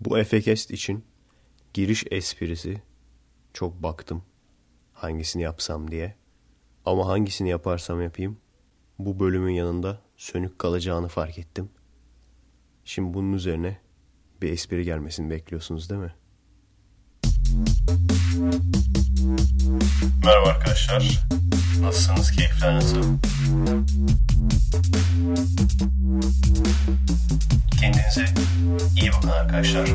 Bu Efekest için giriş esprisi çok baktım hangisini yapsam diye. Ama hangisini yaparsam yapayım bu bölümün yanında sönük kalacağını fark ettim. Şimdi bunun üzerine bir espri gelmesini bekliyorsunuz değil mi? Merhaba arkadaşlar. Nasılsınız? Keyifler nasıl? Kendinize iyi bakın arkadaşlar.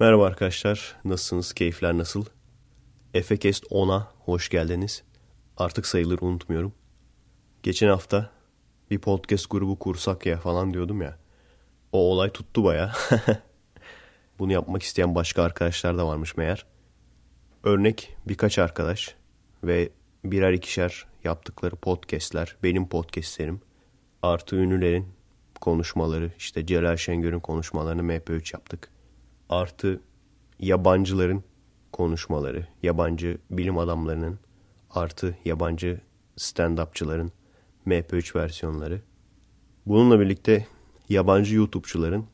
Merhaba arkadaşlar. Nasılsınız? Keyifler nasıl? Efekest 10'a hoş geldiniz. Artık sayılır unutmuyorum. Geçen hafta bir podcast grubu kursak ya falan diyordum ya. O olay tuttu baya. Bunu yapmak isteyen başka arkadaşlar da varmış meğer örnek birkaç arkadaş ve birer ikişer yaptıkları podcastler, benim podcastlerim, artı ünlülerin konuşmaları, işte Celal Şengör'ün konuşmalarını MP3 yaptık. Artı yabancıların konuşmaları, yabancı bilim adamlarının, artı yabancı stand-upçıların MP3 versiyonları. Bununla birlikte yabancı YouTube'çuların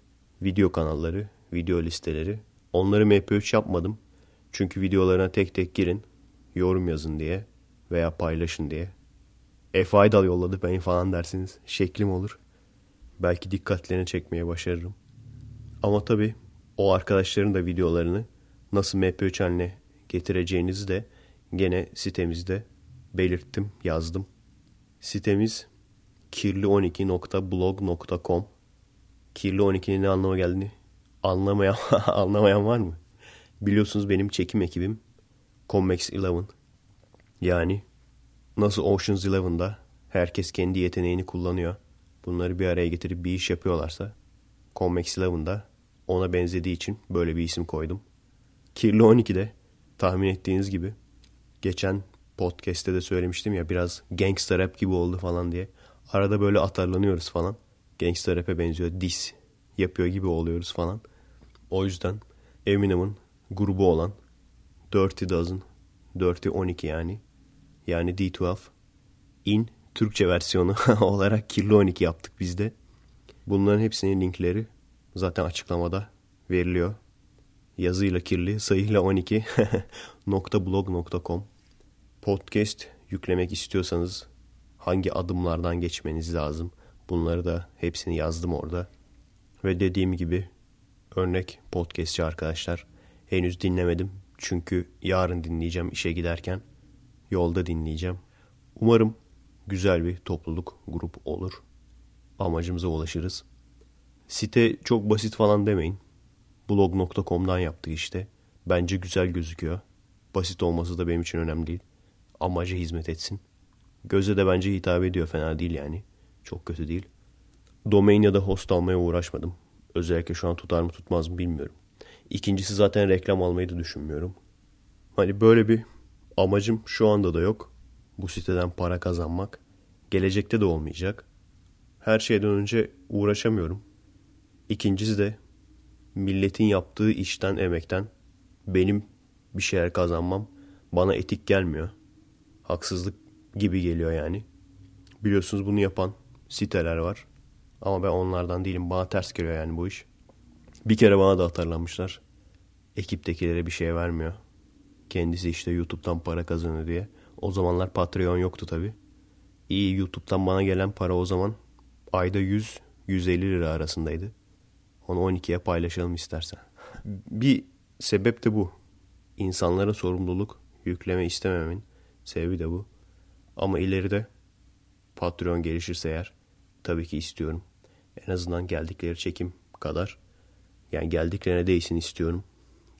video kanalları, video listeleri. Onları MP3 yapmadım çünkü videolarına tek tek girin, yorum yazın diye veya paylaşın diye. Efe Aydal yolladı beni falan dersiniz. Şeklim olur. Belki dikkatlerini çekmeye başarırım. Ama tabii o arkadaşların da videolarını nasıl MP3 haline getireceğinizi de gene sitemizde belirttim, yazdım. Sitemiz kirli12.blog.com Kirli 12'nin ne anlama geldiğini anlamayan, anlamayan var mı? Biliyorsunuz benim çekim ekibim Convex Eleven. Yani nasıl Ocean's Eleven'da herkes kendi yeteneğini kullanıyor. Bunları bir araya getirip bir iş yapıyorlarsa Convex Eleven'da ona benzediği için böyle bir isim koydum. Kirli 12'de tahmin ettiğiniz gibi geçen podcast'te de söylemiştim ya biraz gangster rap gibi oldu falan diye. Arada böyle atarlanıyoruz falan. Gangster rap'e benziyor. Dis yapıyor gibi oluyoruz falan. O yüzden Eminem'in grubu olan Dirty Dozen, Dirty 12 yani yani D12 in Türkçe versiyonu olarak Kirli 12 yaptık biz de. Bunların hepsinin linkleri zaten açıklamada veriliyor. Yazıyla kirli, sayıyla 12 .blog.com Podcast yüklemek istiyorsanız hangi adımlardan geçmeniz lazım? Bunları da hepsini yazdım orada. Ve dediğim gibi örnek podcastçi arkadaşlar Henüz dinlemedim. Çünkü yarın dinleyeceğim işe giderken. Yolda dinleyeceğim. Umarım güzel bir topluluk, grup olur. Amacımıza ulaşırız. Site çok basit falan demeyin. Blog.com'dan yaptığı işte. Bence güzel gözüküyor. Basit olması da benim için önemli değil. Amacı hizmet etsin. Göze de bence hitap ediyor. Fena değil yani. Çok kötü değil. Domain ya da host almaya uğraşmadım. Özellikle şu an tutar mı tutmaz mı bilmiyorum. İkincisi zaten reklam almayı da düşünmüyorum. Hani böyle bir amacım şu anda da yok. Bu siteden para kazanmak. Gelecekte de olmayacak. Her şeyden önce uğraşamıyorum. İkincisi de milletin yaptığı işten, emekten benim bir şeyler kazanmam bana etik gelmiyor. Haksızlık gibi geliyor yani. Biliyorsunuz bunu yapan siteler var. Ama ben onlardan değilim. Bana ters geliyor yani bu iş. Bir kere bana da atarlanmışlar. Ekiptekilere bir şey vermiyor. Kendisi işte YouTube'dan para kazanıyor diye. O zamanlar Patreon yoktu tabi. İyi YouTube'dan bana gelen para o zaman ayda 100 150 lira arasındaydı. Onu 12'ye paylaşalım istersen. Bir sebep de bu. İnsanlara sorumluluk yükleme istememin sebebi de bu. Ama ileride Patreon gelişirse eğer tabii ki istiyorum. En azından geldikleri çekim kadar yani geldiklerine değsin istiyorum.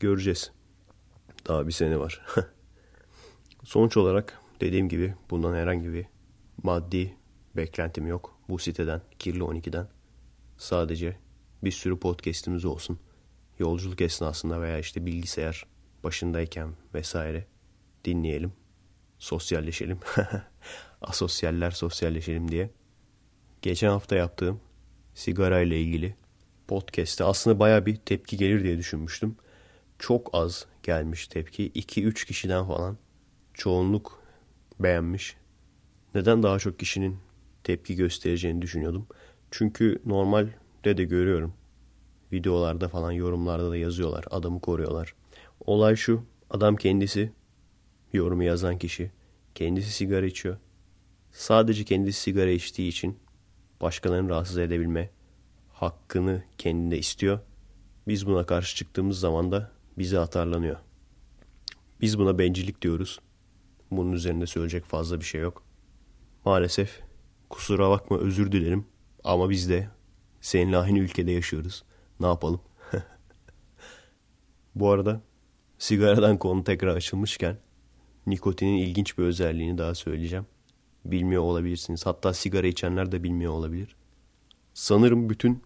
Göreceğiz. Daha bir sene var. Sonuç olarak dediğim gibi bundan herhangi bir maddi beklentim yok. Bu siteden, Kirli 12'den sadece bir sürü podcast'imiz olsun. Yolculuk esnasında veya işte bilgisayar başındayken vesaire dinleyelim. Sosyalleşelim. Asosyaller sosyalleşelim diye. Geçen hafta yaptığım sigara ile ilgili podcast'te aslında baya bir tepki gelir diye düşünmüştüm. Çok az gelmiş tepki. 2-3 kişiden falan çoğunluk beğenmiş. Neden daha çok kişinin tepki göstereceğini düşünüyordum. Çünkü normalde de görüyorum. Videolarda falan yorumlarda da yazıyorlar. Adamı koruyorlar. Olay şu. Adam kendisi yorumu yazan kişi. Kendisi sigara içiyor. Sadece kendisi sigara içtiği için başkalarını rahatsız edebilme hakkını kendinde istiyor. Biz buna karşı çıktığımız zaman da bize atarlanıyor. Biz buna bencillik diyoruz. Bunun üzerinde söyleyecek fazla bir şey yok. Maalesef kusura bakma özür dilerim ama biz de senin aynı ülkede yaşıyoruz. Ne yapalım? Bu arada sigaradan konu tekrar açılmışken nikotinin ilginç bir özelliğini daha söyleyeceğim. Bilmiyor olabilirsiniz. Hatta sigara içenler de bilmiyor olabilir. Sanırım bütün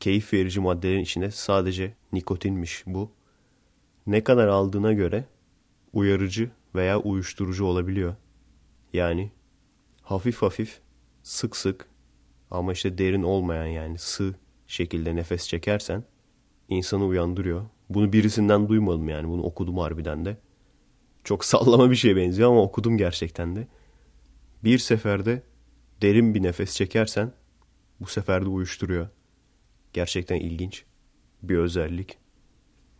keyif verici maddelerin içinde sadece nikotinmiş bu. Ne kadar aldığına göre uyarıcı veya uyuşturucu olabiliyor. Yani hafif hafif, sık sık ama işte derin olmayan yani sığ şekilde nefes çekersen insanı uyandırıyor. Bunu birisinden duymadım yani bunu okudum harbiden de. Çok sallama bir şeye benziyor ama okudum gerçekten de. Bir seferde derin bir nefes çekersen bu sefer de uyuşturuyor. Gerçekten ilginç bir özellik.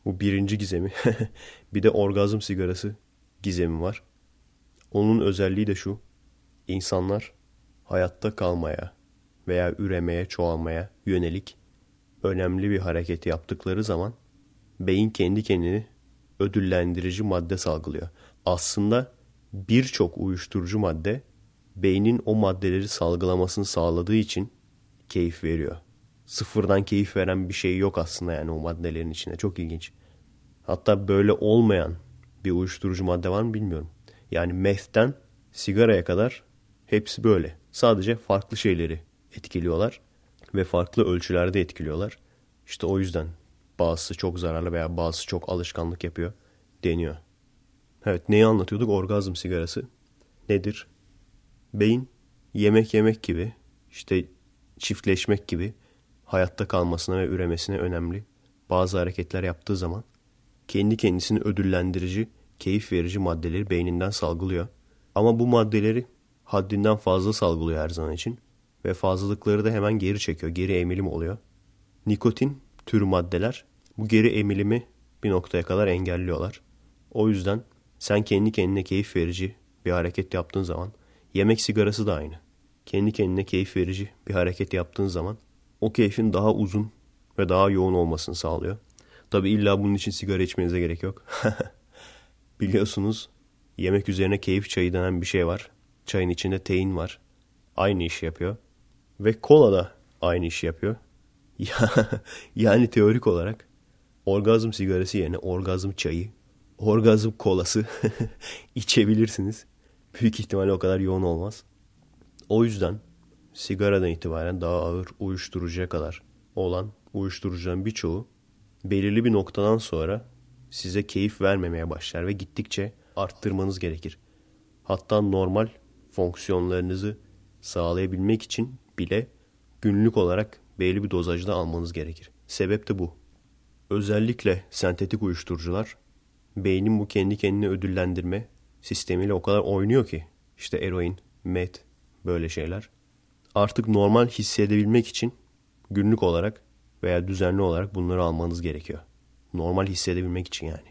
Bu birinci gizemi. bir de orgazm sigarası gizemi var. Onun özelliği de şu. İnsanlar hayatta kalmaya veya üremeye, çoğalmaya yönelik önemli bir hareket yaptıkları zaman beyin kendi kendini ödüllendirici madde salgılıyor. Aslında birçok uyuşturucu madde beynin o maddeleri salgılamasını sağladığı için keyif veriyor sıfırdan keyif veren bir şey yok aslında yani o maddelerin içinde. Çok ilginç. Hatta böyle olmayan bir uyuşturucu madde var mı bilmiyorum. Yani meth'ten sigaraya kadar hepsi böyle. Sadece farklı şeyleri etkiliyorlar ve farklı ölçülerde etkiliyorlar. İşte o yüzden bazısı çok zararlı veya bazısı çok alışkanlık yapıyor deniyor. Evet neyi anlatıyorduk? Orgazm sigarası nedir? Beyin yemek yemek gibi işte çiftleşmek gibi hayatta kalmasına ve üremesine önemli bazı hareketler yaptığı zaman kendi kendisini ödüllendirici, keyif verici maddeleri beyninden salgılıyor. Ama bu maddeleri haddinden fazla salgılıyor her zaman için ve fazlalıkları da hemen geri çekiyor, geri emilim oluyor. Nikotin tür maddeler bu geri emilimi bir noktaya kadar engelliyorlar. O yüzden sen kendi kendine keyif verici bir hareket yaptığın zaman yemek sigarası da aynı. Kendi kendine keyif verici bir hareket yaptığın zaman o keyfin daha uzun ve daha yoğun olmasını sağlıyor. Tabi illa bunun için sigara içmenize gerek yok. Biliyorsunuz yemek üzerine keyif çayı denen bir şey var. Çayın içinde tein var. Aynı işi yapıyor. Ve kola da aynı işi yapıyor. yani teorik olarak orgazm sigarası yerine orgazm çayı, orgazm kolası içebilirsiniz. Büyük ihtimalle o kadar yoğun olmaz. O yüzden sigaradan itibaren daha ağır uyuşturucuya kadar olan uyuşturucuların birçoğu belirli bir noktadan sonra size keyif vermemeye başlar ve gittikçe arttırmanız gerekir. Hatta normal fonksiyonlarınızı sağlayabilmek için bile günlük olarak belli bir dozajda almanız gerekir. Sebep de bu. Özellikle sentetik uyuşturucular beynin bu kendi kendini ödüllendirme sistemiyle o kadar oynuyor ki işte eroin, met böyle şeyler artık normal hissedebilmek için günlük olarak veya düzenli olarak bunları almanız gerekiyor. Normal hissedebilmek için yani.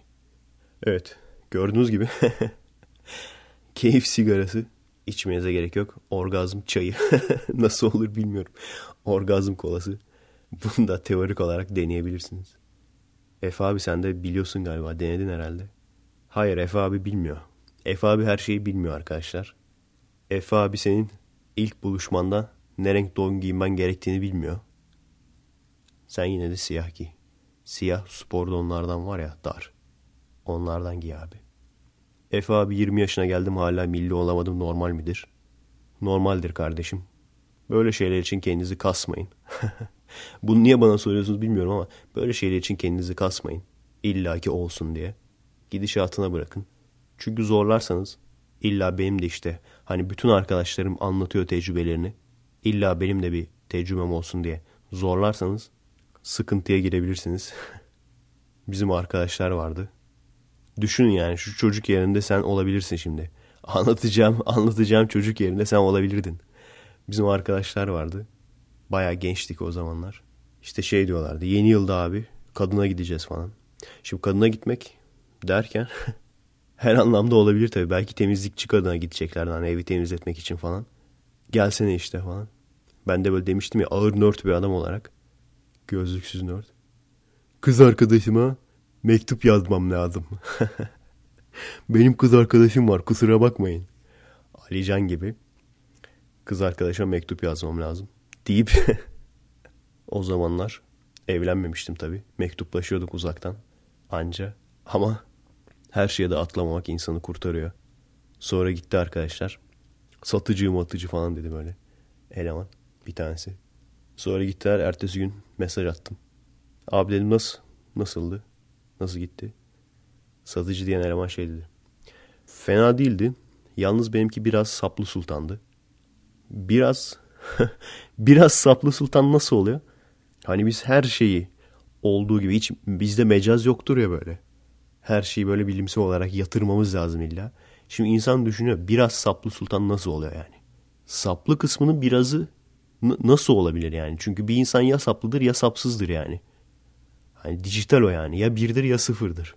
Evet gördüğünüz gibi keyif sigarası içmenize gerek yok. Orgazm çayı nasıl olur bilmiyorum. Orgazm kolası bunu da teorik olarak deneyebilirsiniz. Efe abi sen de biliyorsun galiba denedin herhalde. Hayır Efe abi bilmiyor. Efe abi her şeyi bilmiyor arkadaşlar. Efe abi senin ilk buluşmanda ne renk don giymen gerektiğini bilmiyor. Sen yine de siyah giy. Siyah spor donlardan var ya dar. Onlardan giy abi. Efe abi 20 yaşına geldim hala milli olamadım normal midir? Normaldir kardeşim. Böyle şeyler için kendinizi kasmayın. Bunu niye bana soruyorsunuz bilmiyorum ama böyle şeyler için kendinizi kasmayın. İlla ki olsun diye. Gidişatına bırakın. Çünkü zorlarsanız illa benim de işte hani bütün arkadaşlarım anlatıyor tecrübelerini illa benim de bir tecrübem olsun diye zorlarsanız sıkıntıya girebilirsiniz. Bizim arkadaşlar vardı. Düşün yani şu çocuk yerinde sen olabilirsin şimdi. Anlatacağım, anlatacağım çocuk yerinde sen olabilirdin. Bizim arkadaşlar vardı. Baya gençtik o zamanlar. İşte şey diyorlardı. Yeni yılda abi kadına gideceğiz falan. Şimdi kadına gitmek derken her anlamda olabilir tabii. Belki temizlikçi kadına gideceklerdi hani evi temizletmek için falan. Gelsene işte falan. Ben de böyle demiştim ya ağır nört bir adam olarak. Gözlüksüz nört Kız arkadaşıma mektup yazmam lazım. Benim kız arkadaşım var kusura bakmayın. Alican gibi kız arkadaşıma mektup yazmam lazım deyip o zamanlar evlenmemiştim tabi Mektuplaşıyorduk uzaktan anca ama her şeye de atlamamak insanı kurtarıyor. Sonra gitti arkadaşlar. Satıcı matıcı falan dedim öyle eleman bir tanesi. Sonra gittiler ertesi gün mesaj attım. Abi dedim nasıl? Nasıldı? Nasıl gitti? Satıcı diyen eleman şey dedi. Fena değildi. Yalnız benimki biraz saplı sultandı. Biraz biraz saplı sultan nasıl oluyor? Hani biz her şeyi olduğu gibi hiç bizde mecaz yoktur ya böyle. Her şeyi böyle bilimsel olarak yatırmamız lazım illa. Şimdi insan düşünüyor biraz saplı sultan nasıl oluyor yani? Saplı kısmının birazı nasıl olabilir yani? Çünkü bir insan ya saplıdır ya sapsızdır yani. Hani dijital o yani. Ya birdir ya sıfırdır.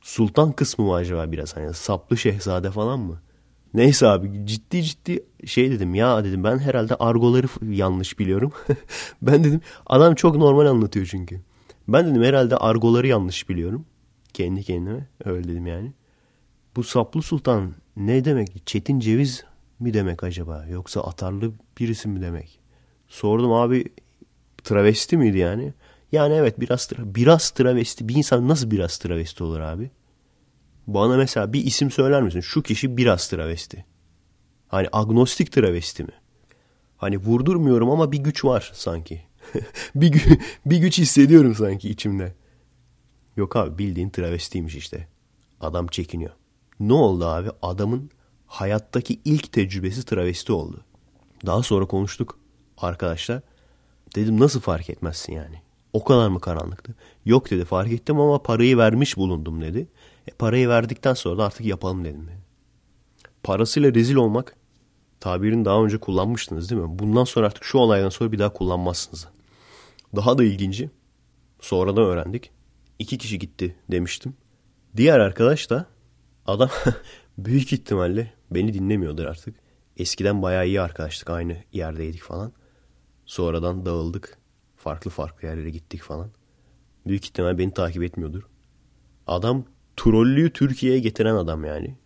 Sultan kısmı mı acaba biraz? Hani saplı şehzade falan mı? Neyse abi ciddi ciddi şey dedim ya dedim ben herhalde argoları yanlış biliyorum. ben dedim adam çok normal anlatıyor çünkü. Ben dedim herhalde argoları yanlış biliyorum. Kendi kendime öyle dedim yani. Bu saplı sultan ne demek? Çetin Ceviz mi demek acaba? Yoksa atarlı birisi mi demek? Sordum abi travesti miydi yani? Yani evet biraz tra biraz travesti. Bir insan nasıl biraz travesti olur abi? Bana mesela bir isim söyler misin? Şu kişi biraz travesti. Hani agnostik travesti mi? Hani vurdurmuyorum ama bir güç var sanki. bir, gü bir güç hissediyorum sanki içimde. Yok abi bildiğin travestiymiş işte. Adam çekiniyor. Ne oldu abi? Adamın hayattaki ilk tecrübesi travesti oldu. Daha sonra konuştuk arkadaşlar. Dedim nasıl fark etmezsin yani? O kadar mı karanlıktı? Yok dedi fark ettim ama parayı vermiş bulundum dedi. E, parayı verdikten sonra da artık yapalım dedim. Dedi. Parasıyla rezil olmak tabirini daha önce kullanmıştınız değil mi? Bundan sonra artık şu olaydan sonra bir daha kullanmazsınız. Daha da ilginci sonradan öğrendik. İki kişi gitti demiştim. Diğer arkadaş da adam büyük ihtimalle Beni dinlemiyordur artık. Eskiden bayağı iyi arkadaştık. Aynı yerdeydik falan. Sonradan dağıldık. Farklı farklı yerlere gittik falan. Büyük ihtimal beni takip etmiyordur. Adam trollüyü Türkiye'ye getiren adam yani.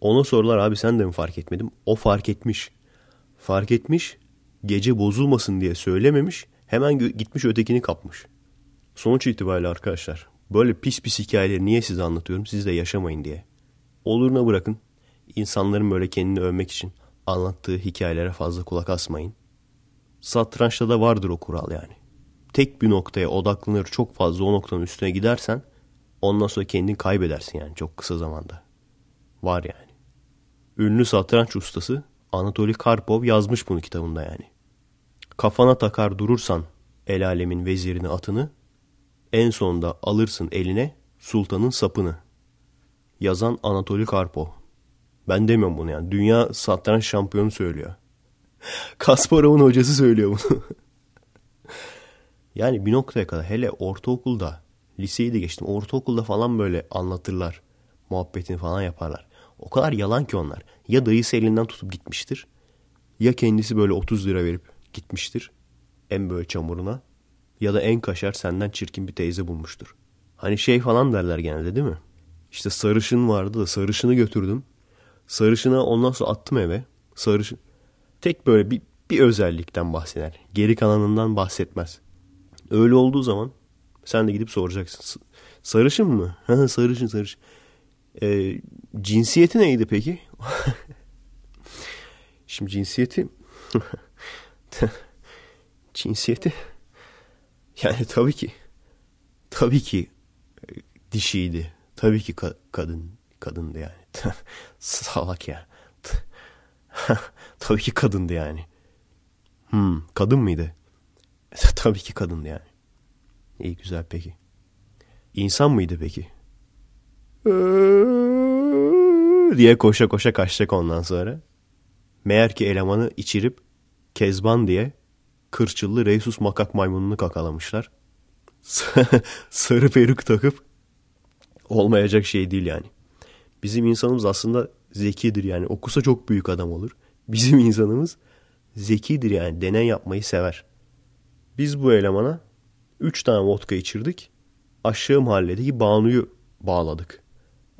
Ona sorular abi sen de mi fark etmedim? O fark etmiş. Fark etmiş. Gece bozulmasın diye söylememiş. Hemen gitmiş ötekini kapmış. Sonuç itibariyle arkadaşlar böyle pis pis hikayeleri niye size anlatıyorum siz de yaşamayın diye. Oluruna bırakın İnsanların böyle kendini övmek için anlattığı hikayelere fazla kulak asmayın. Satrançta da vardır o kural yani. Tek bir noktaya odaklanır çok fazla o noktanın üstüne gidersen ondan sonra kendini kaybedersin yani çok kısa zamanda. Var yani. Ünlü satranç ustası Anatoly Karpov yazmış bunu kitabında yani. Kafana takar durursan el alemin vezirini atını, en sonunda alırsın eline sultanın sapını. Yazan Anatoly Karpov ben demiyorum bunu yani. Dünya satranç şampiyonu söylüyor. Kasparov'un hocası söylüyor bunu. yani bir noktaya kadar hele ortaokulda liseyi de geçtim. Ortaokulda falan böyle anlatırlar. Muhabbetini falan yaparlar. O kadar yalan ki onlar. Ya dayısı elinden tutup gitmiştir. Ya kendisi böyle 30 lira verip gitmiştir. En böyle çamuruna. Ya da en kaşar senden çirkin bir teyze bulmuştur. Hani şey falan derler genelde değil mi? İşte sarışın vardı da sarışını götürdüm. Sarışına ondan sonra attım eve. Sarışın. Tek böyle bir, bir özellikten bahseder. Geri kalanından bahsetmez. Öyle olduğu zaman sen de gidip soracaksın. Sarışın mı? sarışın sarışın. E, cinsiyeti neydi peki? Şimdi cinsiyeti... cinsiyeti... Yani tabii ki... Tabii ki e, dişiydi. Tabii ki ka- kadın kadındı yani. Salak ya. Tabii ki kadındı yani. Hmm, kadın mıydı? Tabii ki kadındı yani. İyi güzel peki. İnsan mıydı peki? diye koşa koşa kaçacak ondan sonra. Meğer ki elemanı içirip Kezban diye kırçıllı Reysus makak maymununu kakalamışlar. Sarı peruk takıp olmayacak şey değil yani. Bizim insanımız aslında zekidir yani. Okusa çok büyük adam olur. Bizim insanımız zekidir yani. Deney yapmayı sever. Biz bu elemana 3 tane vodka içirdik. Aşağı mahalledeki Banu'yu bağladık.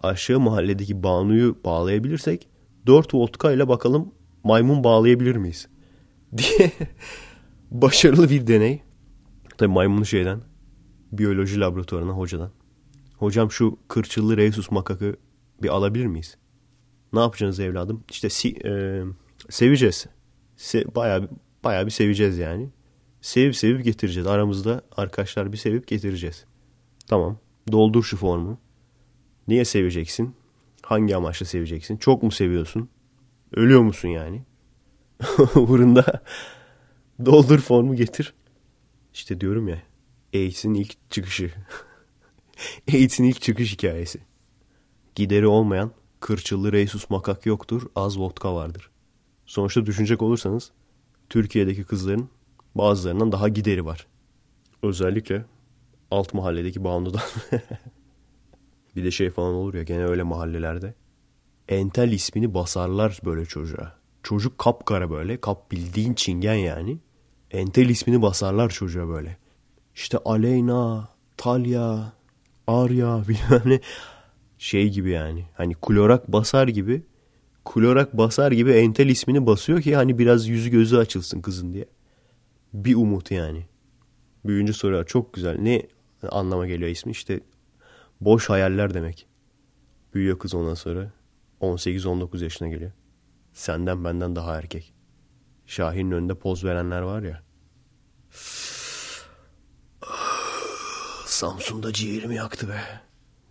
Aşağı mahalledeki Banu'yu bağlayabilirsek 4 vodka ile bakalım maymun bağlayabilir miyiz? diye başarılı bir deney. Tabii maymunu şeyden biyoloji laboratuvarına hocadan. Hocam şu kırçıllı rhesus makakı bir alabilir miyiz? Ne yapacaksınız evladım? İşte si, e, seveceğiz. Se, bayağı, bayağı bir seveceğiz yani. Sevip sevip getireceğiz. Aramızda arkadaşlar bir sevip getireceğiz. Tamam. Doldur şu formu. Niye seveceksin? Hangi amaçla seveceksin? Çok mu seviyorsun? Ölüyor musun yani? Uğrunda doldur formu getir. İşte diyorum ya AIDS'in ilk çıkışı. AIDS'in ilk çıkış hikayesi. Gideri olmayan kırçıllı reysus makak yoktur, az vodka vardır. Sonuçta düşünecek olursanız Türkiye'deki kızların bazılarından daha gideri var. Özellikle alt mahalledeki Banu'dan. bir de şey falan olur ya gene öyle mahallelerde. Entel ismini basarlar böyle çocuğa. Çocuk kapkara böyle. Kap bildiğin çingen yani. Entel ismini basarlar çocuğa böyle. İşte Aleyna, Talya, Arya bilmem ne şey gibi yani. Hani klorak basar gibi klorak basar gibi entel ismini basıyor ki hani biraz yüzü gözü açılsın kızın diye. Bir umut yani. Büyüyünce soruyor çok güzel ne anlama geliyor ismi işte boş hayaller demek. Büyüyor kız ondan sonra 18-19 yaşına geliyor. Senden benden daha erkek. Şahin'in önünde poz verenler var ya. Samsun'da ciğerimi yaktı be.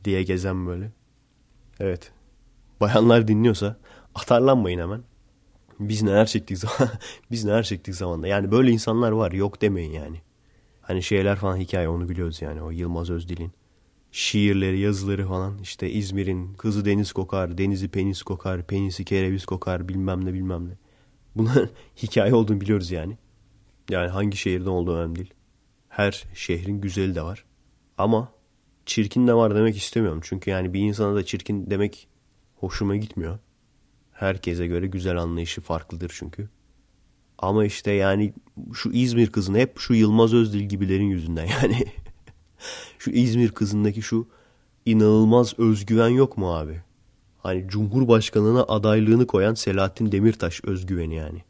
Diye gezen böyle. Evet. Bayanlar dinliyorsa atarlanmayın hemen. Biz neler çektik zaman biz neler çektik zamanda. Yani böyle insanlar var yok demeyin yani. Hani şeyler falan hikaye onu biliyoruz yani o Yılmaz Özdil'in şiirleri, yazıları falan. işte İzmir'in kızı deniz kokar, denizi penis kokar, penisi kereviz kokar bilmem ne bilmem ne. Bunların hikaye olduğunu biliyoruz yani. Yani hangi şehirden olduğu önemli değil. Her şehrin güzeli de var. Ama çirkin de var demek istemiyorum. Çünkü yani bir insana da çirkin demek hoşuma gitmiyor. Herkese göre güzel anlayışı farklıdır çünkü. Ama işte yani şu İzmir kızını hep şu Yılmaz Özdil gibilerin yüzünden yani. şu İzmir kızındaki şu inanılmaz özgüven yok mu abi? Hani Cumhurbaşkanlığına adaylığını koyan Selahattin Demirtaş özgüveni yani.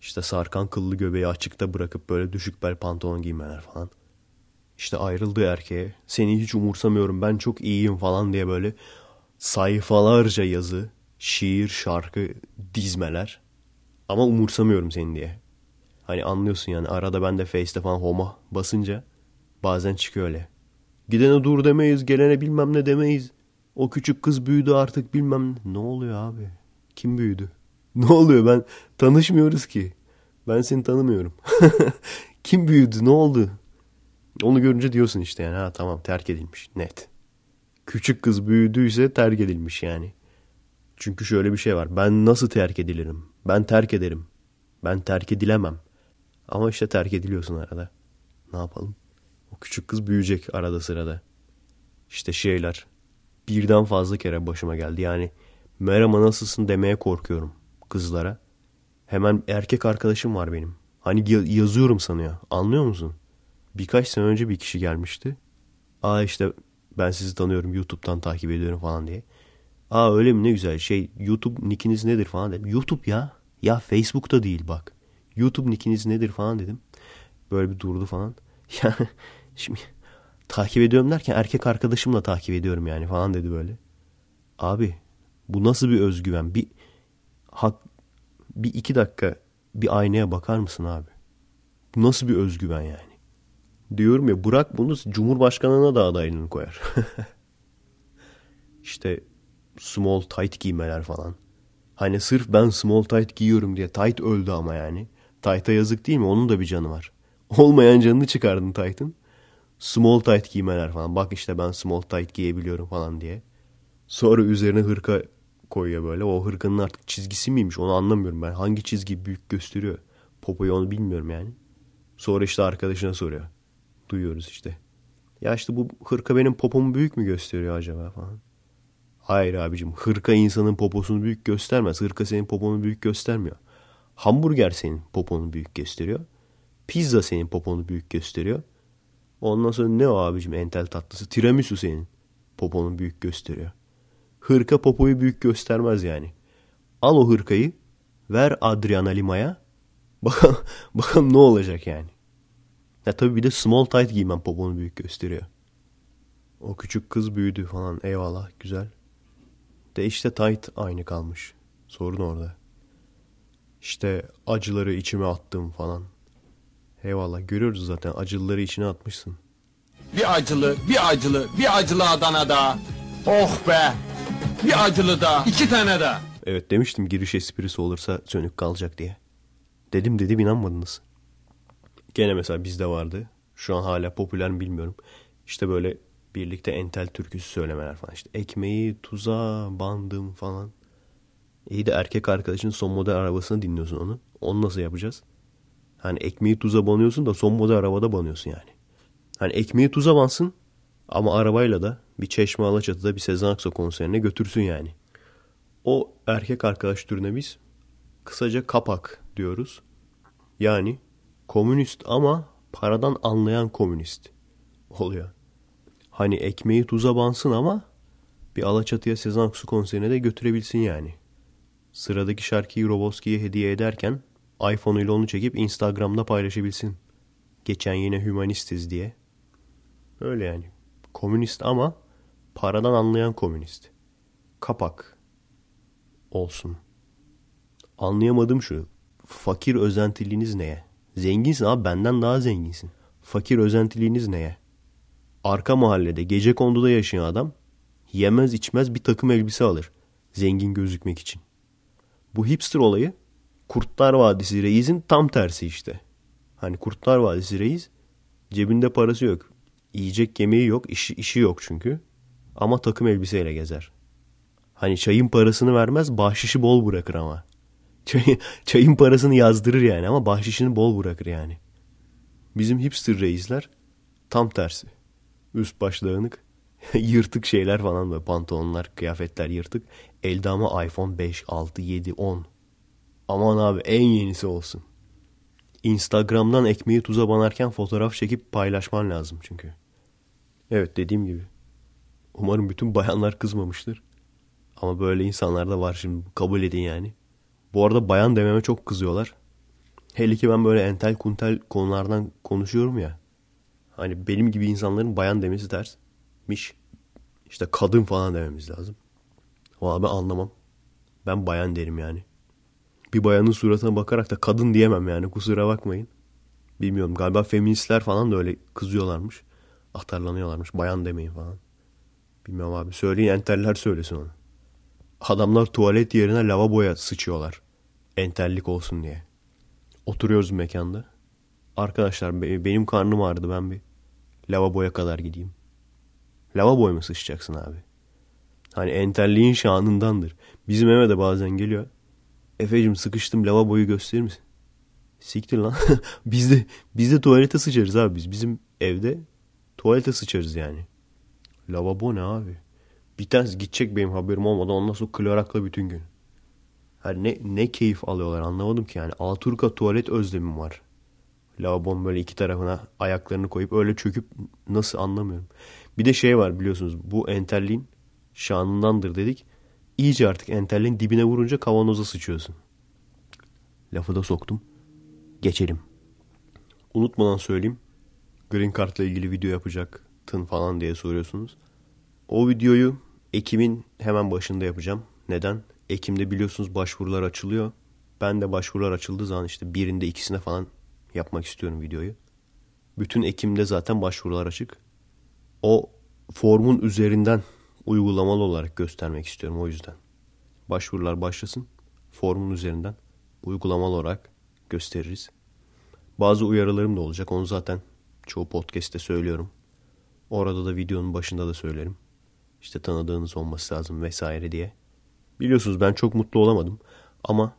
İşte sarkan kıllı göbeği açıkta bırakıp böyle düşük bel pantolon giymeler falan işte ayrıldığı erkeğe seni hiç umursamıyorum ben çok iyiyim falan diye böyle sayfalarca yazı, şiir, şarkı, dizmeler. Ama umursamıyorum seni diye. Hani anlıyorsun yani arada ben de Face'te falan homa basınca bazen çıkıyor öyle. Gidene dur demeyiz, gelene bilmem ne demeyiz. O küçük kız büyüdü artık bilmem ne. Ne oluyor abi? Kim büyüdü? Ne oluyor ben tanışmıyoruz ki. Ben seni tanımıyorum. Kim büyüdü? Ne oldu? Onu görünce diyorsun işte yani ha tamam terk edilmiş net. Küçük kız büyüdüyse terk edilmiş yani. Çünkü şöyle bir şey var. Ben nasıl terk edilirim? Ben terk ederim. Ben terk edilemem. Ama işte terk ediliyorsun arada. Ne yapalım? O küçük kız büyüyecek arada sırada. İşte şeyler. Birden fazla kere başıma geldi. Yani merhaba nasılsın demeye korkuyorum kızlara. Hemen erkek arkadaşım var benim. Hani yazıyorum sanıyor. Anlıyor musun? birkaç sene önce bir kişi gelmişti. Aa işte ben sizi tanıyorum YouTube'dan takip ediyorum falan diye. Aa öyle mi ne güzel şey YouTube nickiniz nedir falan dedim. YouTube ya ya Facebook'ta değil bak. YouTube nickiniz nedir falan dedim. Böyle bir durdu falan. Ya şimdi takip ediyorum derken erkek arkadaşımla takip ediyorum yani falan dedi böyle. Abi bu nasıl bir özgüven? Bir hak, bir iki dakika bir aynaya bakar mısın abi? Bu nasıl bir özgüven yani? diyorum ya bırak bunu Cumhurbaşkanına da adaylığını koyar. İşte small tight giymeler falan. Hani sırf ben small tight giyiyorum diye tight öldü ama yani. Tight'a yazık değil mi? Onun da bir canı var. Olmayan canını çıkardın tight'ın. Small tight giymeler falan. Bak işte ben small tight giyebiliyorum falan diye. Sonra üzerine hırka koyuyor böyle. O hırkanın artık çizgisi miymiş onu anlamıyorum ben. Hangi çizgi büyük gösteriyor? Popoyu onu bilmiyorum yani. Sonra işte arkadaşına soruyor duyuyoruz işte. Ya işte bu hırka benim popomu büyük mü gösteriyor acaba falan. Hayır abicim hırka insanın poposunu büyük göstermez. Hırka senin poponu büyük göstermiyor. Hamburger senin poponu büyük gösteriyor. Pizza senin poponu büyük gösteriyor. Ondan sonra ne o abicim entel tatlısı? Tiramisu senin poponu büyük gösteriyor. Hırka popoyu büyük göstermez yani. Al o hırkayı ver Adriana Lima'ya. Bakalım, bakalım ne olacak yani. Ya tabii bir de small tight giymem poponu büyük gösteriyor. O küçük kız büyüdü falan eyvallah güzel. De işte tight aynı kalmış. Sorun orada. İşte acıları içime attım falan. Eyvallah görüyoruz zaten acıları içine atmışsın. Bir acılı, bir acılı, bir acılı Adana'da. Oh be! Bir acılı da, iki tane de. Evet demiştim giriş esprisi olursa sönük kalacak diye. Dedim dedi inanmadınız. Gene mesela bizde vardı. Şu an hala popüler mi bilmiyorum. İşte böyle birlikte entel türküsü söylemeler falan. İşte ekmeği tuza bandım falan. İyi de erkek arkadaşın son model arabasını dinliyorsun onu. Onu nasıl yapacağız? Hani ekmeği tuza banıyorsun da son model arabada banıyorsun yani. Hani ekmeği tuza bansın ama arabayla da bir Çeşme Alaçatı'da bir Sezen Aksu konserine götürsün yani. O erkek arkadaş türüne biz kısaca kapak diyoruz. Yani komünist ama paradan anlayan komünist oluyor. Hani ekmeği tuza bansın ama bir Alaçatı'ya Sezen Aksu konserine de götürebilsin yani. Sıradaki şarkıyı Roboski'ye hediye ederken iPhone'uyla onu çekip Instagram'da paylaşabilsin. Geçen yine hümanistiz diye. Öyle yani. Komünist ama paradan anlayan komünist. Kapak olsun. Anlayamadım şu. Fakir özentiliğiniz neye? Zenginsin abi benden daha zenginsin. Fakir özentiliğiniz neye? Arka mahallede gece konduda yaşayan adam yemez içmez bir takım elbise alır. Zengin gözükmek için. Bu hipster olayı Kurtlar Vadisi Reis'in tam tersi işte. Hani Kurtlar Vadisi Reis cebinde parası yok. Yiyecek yemeği yok. Işi, işi yok çünkü. Ama takım elbiseyle gezer. Hani çayın parasını vermez bahşişi bol bırakır ama. Çay, çayın parasını yazdırır yani ama bahşişini bol bırakır yani. Bizim hipster reisler tam tersi. Üst baş dağınık, yırtık şeyler falan böyle pantolonlar, kıyafetler yırtık. Eldama iPhone 5, 6, 7, 10. Aman abi en yenisi olsun. Instagram'dan ekmeği tuza banarken fotoğraf çekip paylaşman lazım çünkü. Evet dediğim gibi. Umarım bütün bayanlar kızmamıştır. Ama böyle insanlar da var şimdi kabul edin yani. Bu arada bayan dememe çok kızıyorlar. Hele ki ben böyle entel kuntel konulardan konuşuyorum ya. Hani benim gibi insanların bayan demesi tersmiş. İşte kadın falan dememiz lazım. Vallahi ben anlamam. Ben bayan derim yani. Bir bayanın suratına bakarak da kadın diyemem yani kusura bakmayın. Bilmiyorum galiba feministler falan da öyle kızıyorlarmış. ahtarlanıyorlarmış. bayan demeyin falan. Bilmiyorum abi söyleyin enteller söylesin onu. Adamlar tuvalet yerine lavaboya sıçıyorlar. Entellik olsun diye. Oturuyoruz mekanda. Arkadaşlar benim karnım ağrıdı ben bir lavaboya kadar gideyim. Lavaboya mı sıçacaksın abi? Hani entelliğin şanındandır. Bizim eve de bazen geliyor. Efe'cim sıkıştım lavaboyu gösterir misin? Siktir lan. biz de, biz de tuvalete sıçarız abi biz. Bizim evde tuvalete sıçarız yani. Lavabo ne abi? Bir tanesi gidecek benim haberim olmadan ondan sonra klorakla bütün gün. Yani ne, ne keyif alıyorlar anlamadım ki yani. Alaturka tuvalet özlemim var. Lavabonun böyle iki tarafına ayaklarını koyup öyle çöküp nasıl anlamıyorum. Bir de şey var biliyorsunuz bu enterliğin şanındandır dedik. İyice artık enterliğin dibine vurunca kavanoza sıçıyorsun. Lafı da soktum. Geçelim. Unutmadan söyleyeyim. Green ile ilgili video yapacak tın falan diye soruyorsunuz. O videoyu Ekim'in hemen başında yapacağım. Neden? Ekim'de biliyorsunuz başvurular açılıyor. Ben de başvurular açıldığı zaman işte birinde ikisine falan yapmak istiyorum videoyu. Bütün Ekim'de zaten başvurular açık. O formun üzerinden uygulamalı olarak göstermek istiyorum o yüzden. Başvurular başlasın. Formun üzerinden uygulamalı olarak gösteririz. Bazı uyarılarım da olacak. Onu zaten çoğu podcast'te söylüyorum. Orada da videonun başında da söylerim işte tanıdığınız olması lazım vesaire diye. Biliyorsunuz ben çok mutlu olamadım ama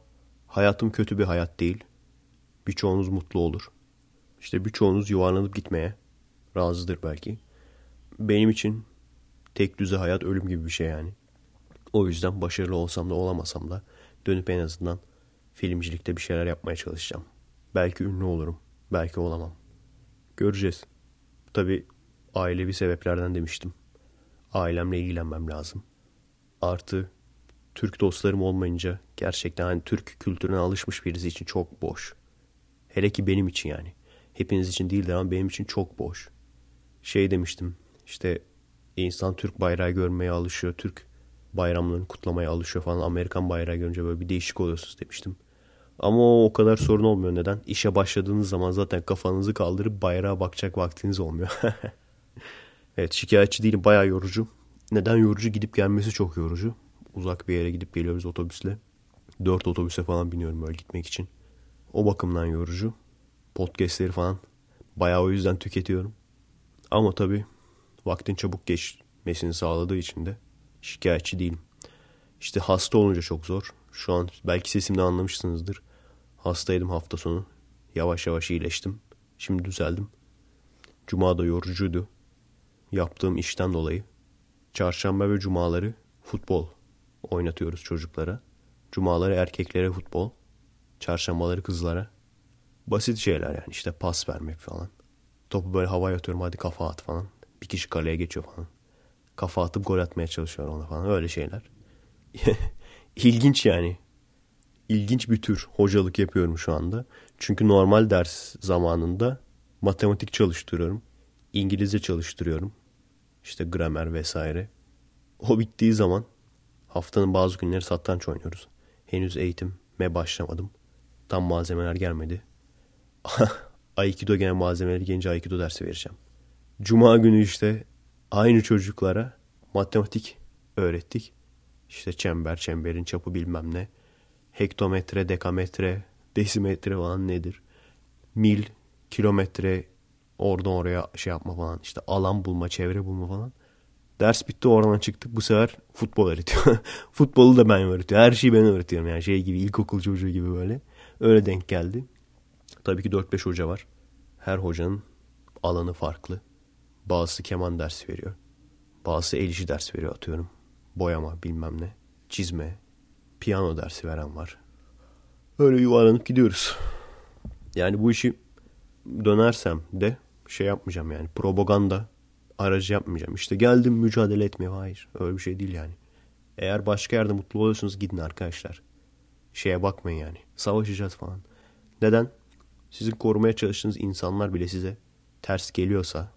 hayatım kötü bir hayat değil. Birçoğunuz mutlu olur. İşte birçoğunuz yuvarlanıp gitmeye razıdır belki. Benim için tek düze hayat ölüm gibi bir şey yani. O yüzden başarılı olsam da olamasam da dönüp en azından filmcilikte bir şeyler yapmaya çalışacağım. Belki ünlü olurum, belki olamam. Göreceğiz. Tabii ailevi sebeplerden demiştim ailemle ilgilenmem lazım. Artı Türk dostlarım olmayınca gerçekten hani Türk kültürüne alışmış birisi için çok boş. Hele ki benim için yani. Hepiniz için değil de ama benim için çok boş. Şey demiştim işte insan Türk bayrağı görmeye alışıyor. Türk bayramlarını kutlamaya alışıyor falan. Amerikan bayrağı görünce böyle bir değişik oluyorsunuz demiştim. Ama o kadar sorun olmuyor neden? İşe başladığınız zaman zaten kafanızı kaldırıp bayrağa bakacak vaktiniz olmuyor. Evet şikayetçi değilim bayağı yorucu. Neden yorucu? Gidip gelmesi çok yorucu. Uzak bir yere gidip geliyoruz otobüsle. Dört otobüse falan biniyorum böyle gitmek için. O bakımdan yorucu. Podcastleri falan bayağı o yüzden tüketiyorum. Ama tabii vaktin çabuk geçmesini sağladığı için de şikayetçi değilim. İşte hasta olunca çok zor. Şu an belki sesimden anlamışsınızdır. Hastaydım hafta sonu. Yavaş yavaş iyileştim. Şimdi düzeldim. Cuma da yorucuydu yaptığım işten dolayı çarşamba ve cumaları futbol oynatıyoruz çocuklara. Cumaları erkeklere futbol, çarşambaları kızlara. Basit şeyler yani işte pas vermek falan. Topu böyle havaya atıyorum hadi kafa at falan. Bir kişi kaleye geçiyor falan. Kafa atıp gol atmaya çalışıyor ona falan öyle şeyler. İlginç yani. İlginç bir tür hocalık yapıyorum şu anda. Çünkü normal ders zamanında matematik çalıştırıyorum. İngilizce çalıştırıyorum işte gramer vesaire. O bittiği zaman haftanın bazı günleri satranç oynuyoruz. Henüz eğitime başlamadım. Tam malzemeler gelmedi. Aikido gene malzemeleri gelince Aikido dersi vereceğim. Cuma günü işte aynı çocuklara matematik öğrettik. İşte çember, çemberin çapı bilmem ne. Hektometre, dekametre, desimetre falan nedir? Mil, kilometre, Oradan oraya şey yapma falan. işte alan bulma, çevre bulma falan. Ders bitti oradan çıktık. Bu sefer futbol öğretiyor. Futbolu da ben öğretiyorum. Her şeyi ben öğretiyorum. Yani şey gibi ilkokul çocuğu gibi böyle. Öyle denk geldi. Tabii ki 4-5 hoca var. Her hocanın alanı farklı. Bazısı keman dersi veriyor. Bazısı el işi ders veriyor atıyorum. Boyama bilmem ne. Çizme. Piyano dersi veren var. Öyle yuvarlanıp gidiyoruz. Yani bu işi dönersem de şey yapmayacağım yani propaganda aracı yapmayacağım. İşte geldim mücadele etmeye. Hayır öyle bir şey değil yani. Eğer başka yerde mutlu oluyorsunuz gidin arkadaşlar. Şeye bakmayın yani. Savaşacağız falan. Neden? Sizin korumaya çalıştığınız insanlar bile size ters geliyorsa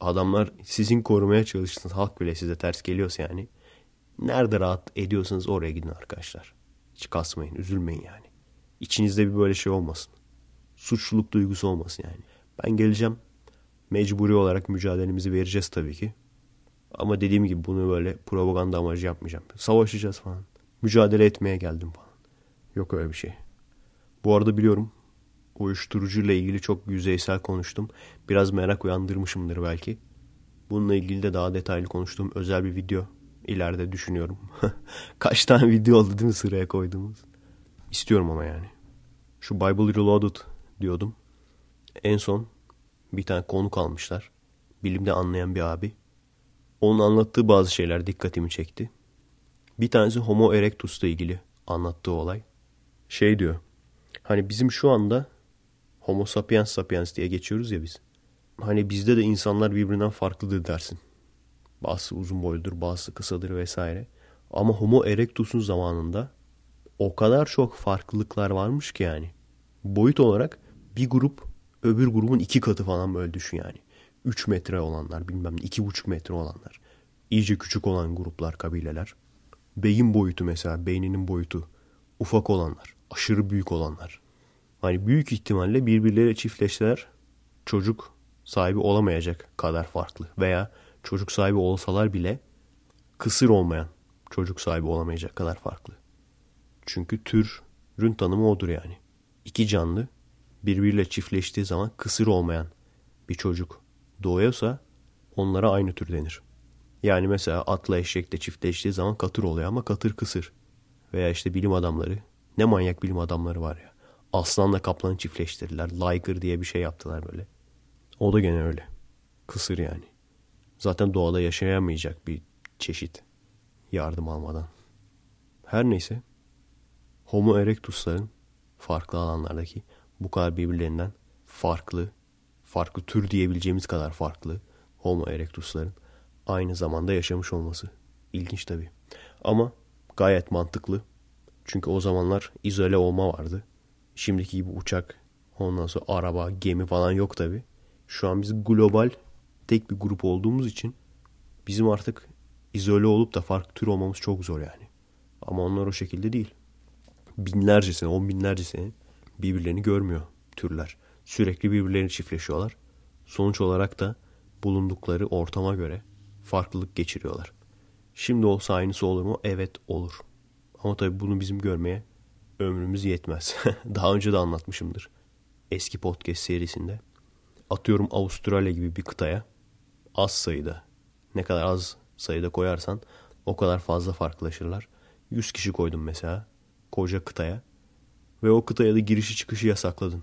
adamlar sizin korumaya çalıştığınız halk bile size ters geliyorsa yani nerede rahat ediyorsanız oraya gidin arkadaşlar. Hiç kasmayın, üzülmeyin yani. İçinizde bir böyle şey olmasın. Suçluluk duygusu olmasın yani. Ben geleceğim mecburi olarak mücadelemizi vereceğiz tabii ki. Ama dediğim gibi bunu böyle propaganda amacı yapmayacağım. Savaşacağız falan. Mücadele etmeye geldim falan. Yok öyle bir şey. Bu arada biliyorum uyuşturucuyla ilgili çok yüzeysel konuştum. Biraz merak uyandırmışımdır belki. Bununla ilgili de daha detaylı konuştuğum özel bir video ileride düşünüyorum. Kaç tane video oldu değil mi sıraya koyduğumuz? İstiyorum ama yani. Şu Bible Reloaded diyordum. En son bir tane konu kalmışlar, Bilimde anlayan bir abi. Onun anlattığı bazı şeyler dikkatimi çekti. Bir tanesi Homo erectus'la ilgili anlattığı olay. Şey diyor. Hani bizim şu anda Homo sapiens sapiens diye geçiyoruz ya biz. Hani bizde de insanlar birbirinden farklıdır dersin. Bazısı uzun boyludur, bazısı kısadır vesaire. Ama Homo erectus'un zamanında o kadar çok farklılıklar varmış ki yani. Boyut olarak bir grup öbür grubun iki katı falan böyle düşün yani. 3 metre olanlar bilmem iki buçuk metre olanlar. İyice küçük olan gruplar, kabileler. Beyin boyutu mesela, beyninin boyutu. Ufak olanlar, aşırı büyük olanlar. Hani büyük ihtimalle birbirleriyle çiftleştiler. Çocuk sahibi olamayacak kadar farklı. Veya çocuk sahibi olsalar bile kısır olmayan çocuk sahibi olamayacak kadar farklı. Çünkü türün tanımı odur yani. İki canlı birbiriyle çiftleştiği zaman kısır olmayan bir çocuk doğuyorsa onlara aynı tür denir. Yani mesela atla eşekle çiftleştiği zaman katır oluyor ama katır kısır. Veya işte bilim adamları. Ne manyak bilim adamları var ya. Aslanla kaplanı çiftleştirdiler. Liger diye bir şey yaptılar böyle. O da gene öyle. Kısır yani. Zaten doğada yaşayamayacak bir çeşit. Yardım almadan. Her neyse. Homo erectusların farklı alanlardaki bu kadar birbirlerinden farklı, farklı tür diyebileceğimiz kadar farklı Homo erectus'ların aynı zamanda yaşamış olması. İlginç tabii. Ama gayet mantıklı. Çünkü o zamanlar izole olma vardı. Şimdiki gibi uçak, ondan sonra araba, gemi falan yok tabii. Şu an biz global tek bir grup olduğumuz için bizim artık izole olup da farklı tür olmamız çok zor yani. Ama onlar o şekilde değil. Binlerce sene, on binlerce sene birbirlerini görmüyor türler. Sürekli birbirlerini çiftleşiyorlar. Sonuç olarak da bulundukları ortama göre farklılık geçiriyorlar. Şimdi olsa aynısı olur mu? Evet olur. Ama tabii bunu bizim görmeye ömrümüz yetmez. Daha önce de anlatmışımdır. Eski podcast serisinde. Atıyorum Avustralya gibi bir kıtaya az sayıda ne kadar az sayıda koyarsan o kadar fazla farklılaşırlar. 100 kişi koydum mesela koca kıtaya ve o kıtaya da girişi çıkışı yasakladın.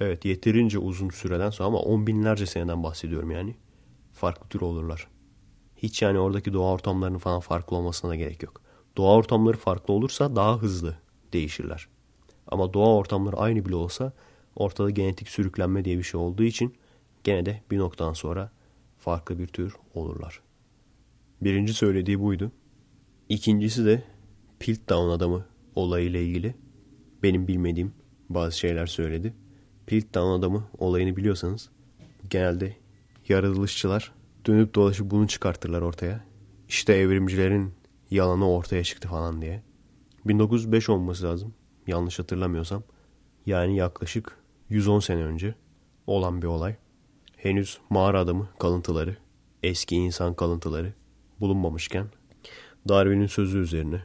Evet yeterince uzun süreden sonra ama on binlerce seneden bahsediyorum yani. Farklı tür olurlar. Hiç yani oradaki doğa ortamlarının falan farklı olmasına da gerek yok. Doğa ortamları farklı olursa daha hızlı değişirler. Ama doğa ortamları aynı bile olsa ortada genetik sürüklenme diye bir şey olduğu için gene de bir noktadan sonra farklı bir tür olurlar. Birinci söylediği buydu. İkincisi de Piltdown adamı olayıyla ilgili benim bilmediğim bazı şeyler söyledi. Piltdown adamı olayını biliyorsanız genelde yaratılışçılar dönüp dolaşıp bunu çıkartırlar ortaya. İşte evrimcilerin yalanı ortaya çıktı falan diye. 1905 olması lazım yanlış hatırlamıyorsam. Yani yaklaşık 110 sene önce olan bir olay. Henüz mağara adamı kalıntıları, eski insan kalıntıları bulunmamışken Darwin'in sözü üzerine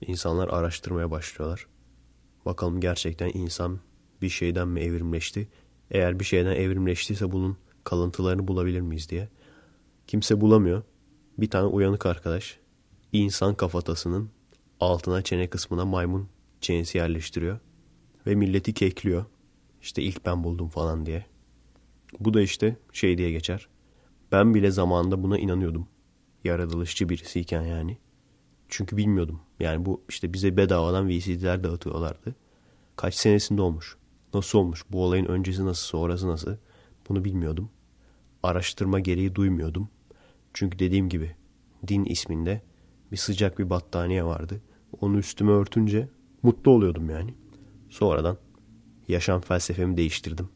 insanlar araştırmaya başlıyorlar. Bakalım gerçekten insan bir şeyden mi evrimleşti? Eğer bir şeyden evrimleştiyse bunun kalıntılarını bulabilir miyiz diye. Kimse bulamıyor. Bir tane uyanık arkadaş insan kafatasının altına çene kısmına maymun çenesi yerleştiriyor. Ve milleti kekliyor. İşte ilk ben buldum falan diye. Bu da işte şey diye geçer. Ben bile zamanında buna inanıyordum. Yaratılışçı birisiyken yani. Çünkü bilmiyordum. Yani bu işte bize bedavadan VCD'ler dağıtıyorlardı. Kaç senesinde olmuş? Nasıl olmuş? Bu olayın öncesi nasıl, sonrası nasıl? Bunu bilmiyordum. Araştırma gereği duymuyordum. Çünkü dediğim gibi din isminde bir sıcak bir battaniye vardı. Onu üstüme örtünce mutlu oluyordum yani. Sonradan yaşam felsefemi değiştirdim.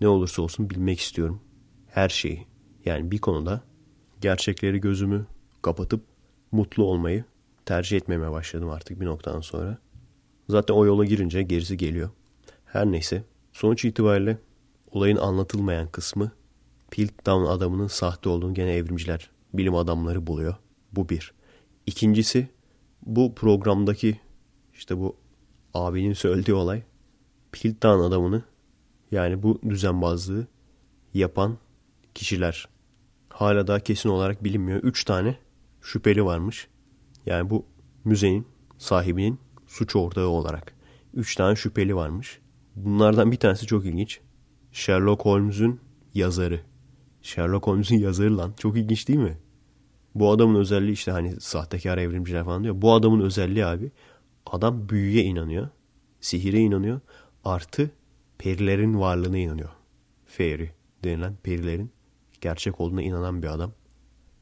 Ne olursa olsun bilmek istiyorum. Her şeyi. Yani bir konuda gerçekleri gözümü kapatıp mutlu olmayı tercih etmemeye başladım artık bir noktadan sonra. Zaten o yola girince gerisi geliyor. Her neyse sonuç itibariyle olayın anlatılmayan kısmı Piltdown adamının sahte olduğunu gene evrimciler, bilim adamları buluyor. Bu bir. İkincisi bu programdaki işte bu abinin söylediği olay Piltdown adamını yani bu düzenbazlığı yapan kişiler hala daha kesin olarak bilinmiyor. Üç tane şüpheli varmış. Yani bu müzenin sahibinin suç ortağı olarak. Üç tane şüpheli varmış. Bunlardan bir tanesi çok ilginç. Sherlock Holmes'un yazarı. Sherlock Holmes'un yazarı lan. Çok ilginç değil mi? Bu adamın özelliği işte hani sahtekar evrimciler falan diyor. Bu adamın özelliği abi. Adam büyüye inanıyor. Sihire inanıyor. Artı perilerin varlığına inanıyor. Fairy denilen perilerin gerçek olduğuna inanan bir adam.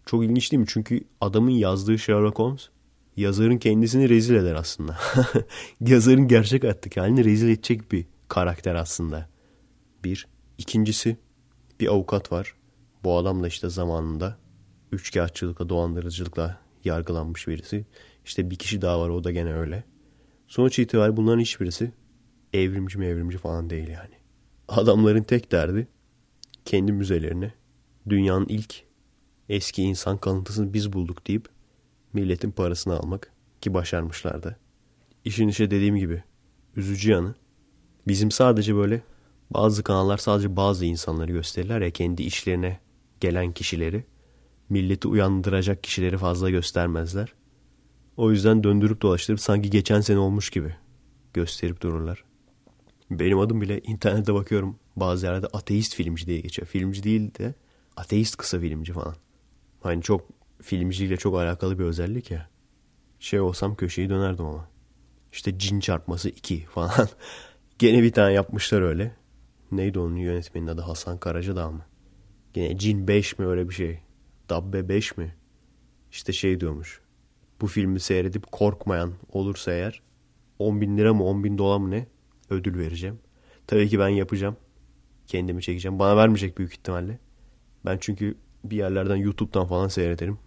Çok ilginç değil mi? Çünkü adamın yazdığı Sherlock Holmes yazarın kendisini rezil eder aslında. yazarın gerçek hayattaki halini rezil edecek bir karakter aslında. Bir. ikincisi bir avukat var. Bu adamla işte zamanında üçkağıtçılıkla, dolandırıcılıkla yargılanmış birisi. İşte bir kişi daha var o da gene öyle. Sonuç itibariyle bunların hiçbirisi evrimci mevrimci falan değil yani. Adamların tek derdi kendi müzelerine dünyanın ilk eski insan kalıntısını biz bulduk deyip milletin parasını almak ki başarmışlardı. İşin işe dediğim gibi üzücü yanı bizim sadece böyle bazı kanallar sadece bazı insanları gösterirler ya kendi işlerine gelen kişileri milleti uyandıracak kişileri fazla göstermezler. O yüzden döndürüp dolaştırıp sanki geçen sene olmuş gibi gösterip dururlar. Benim adım bile internette bakıyorum bazı yerlerde ateist filmci diye geçiyor. Filmci değil de ateist kısa filmci falan. Hani çok filmciyle çok alakalı bir özellik ya. Şey olsam köşeyi dönerdim ama. İşte cin çarpması 2 falan. Gene bir tane yapmışlar öyle. Neydi onun yönetmenin adı Hasan Karacadağ mı? Gene cin 5 mi öyle bir şey. Dabbe 5 mi? İşte şey diyormuş. Bu filmi seyredip korkmayan olursa eğer 10 bin lira mı 10 bin dolar mı ne ödül vereceğim. Tabii ki ben yapacağım. Kendimi çekeceğim. Bana vermeyecek büyük ihtimalle. Ben çünkü bir yerlerden YouTube'dan falan seyrederim.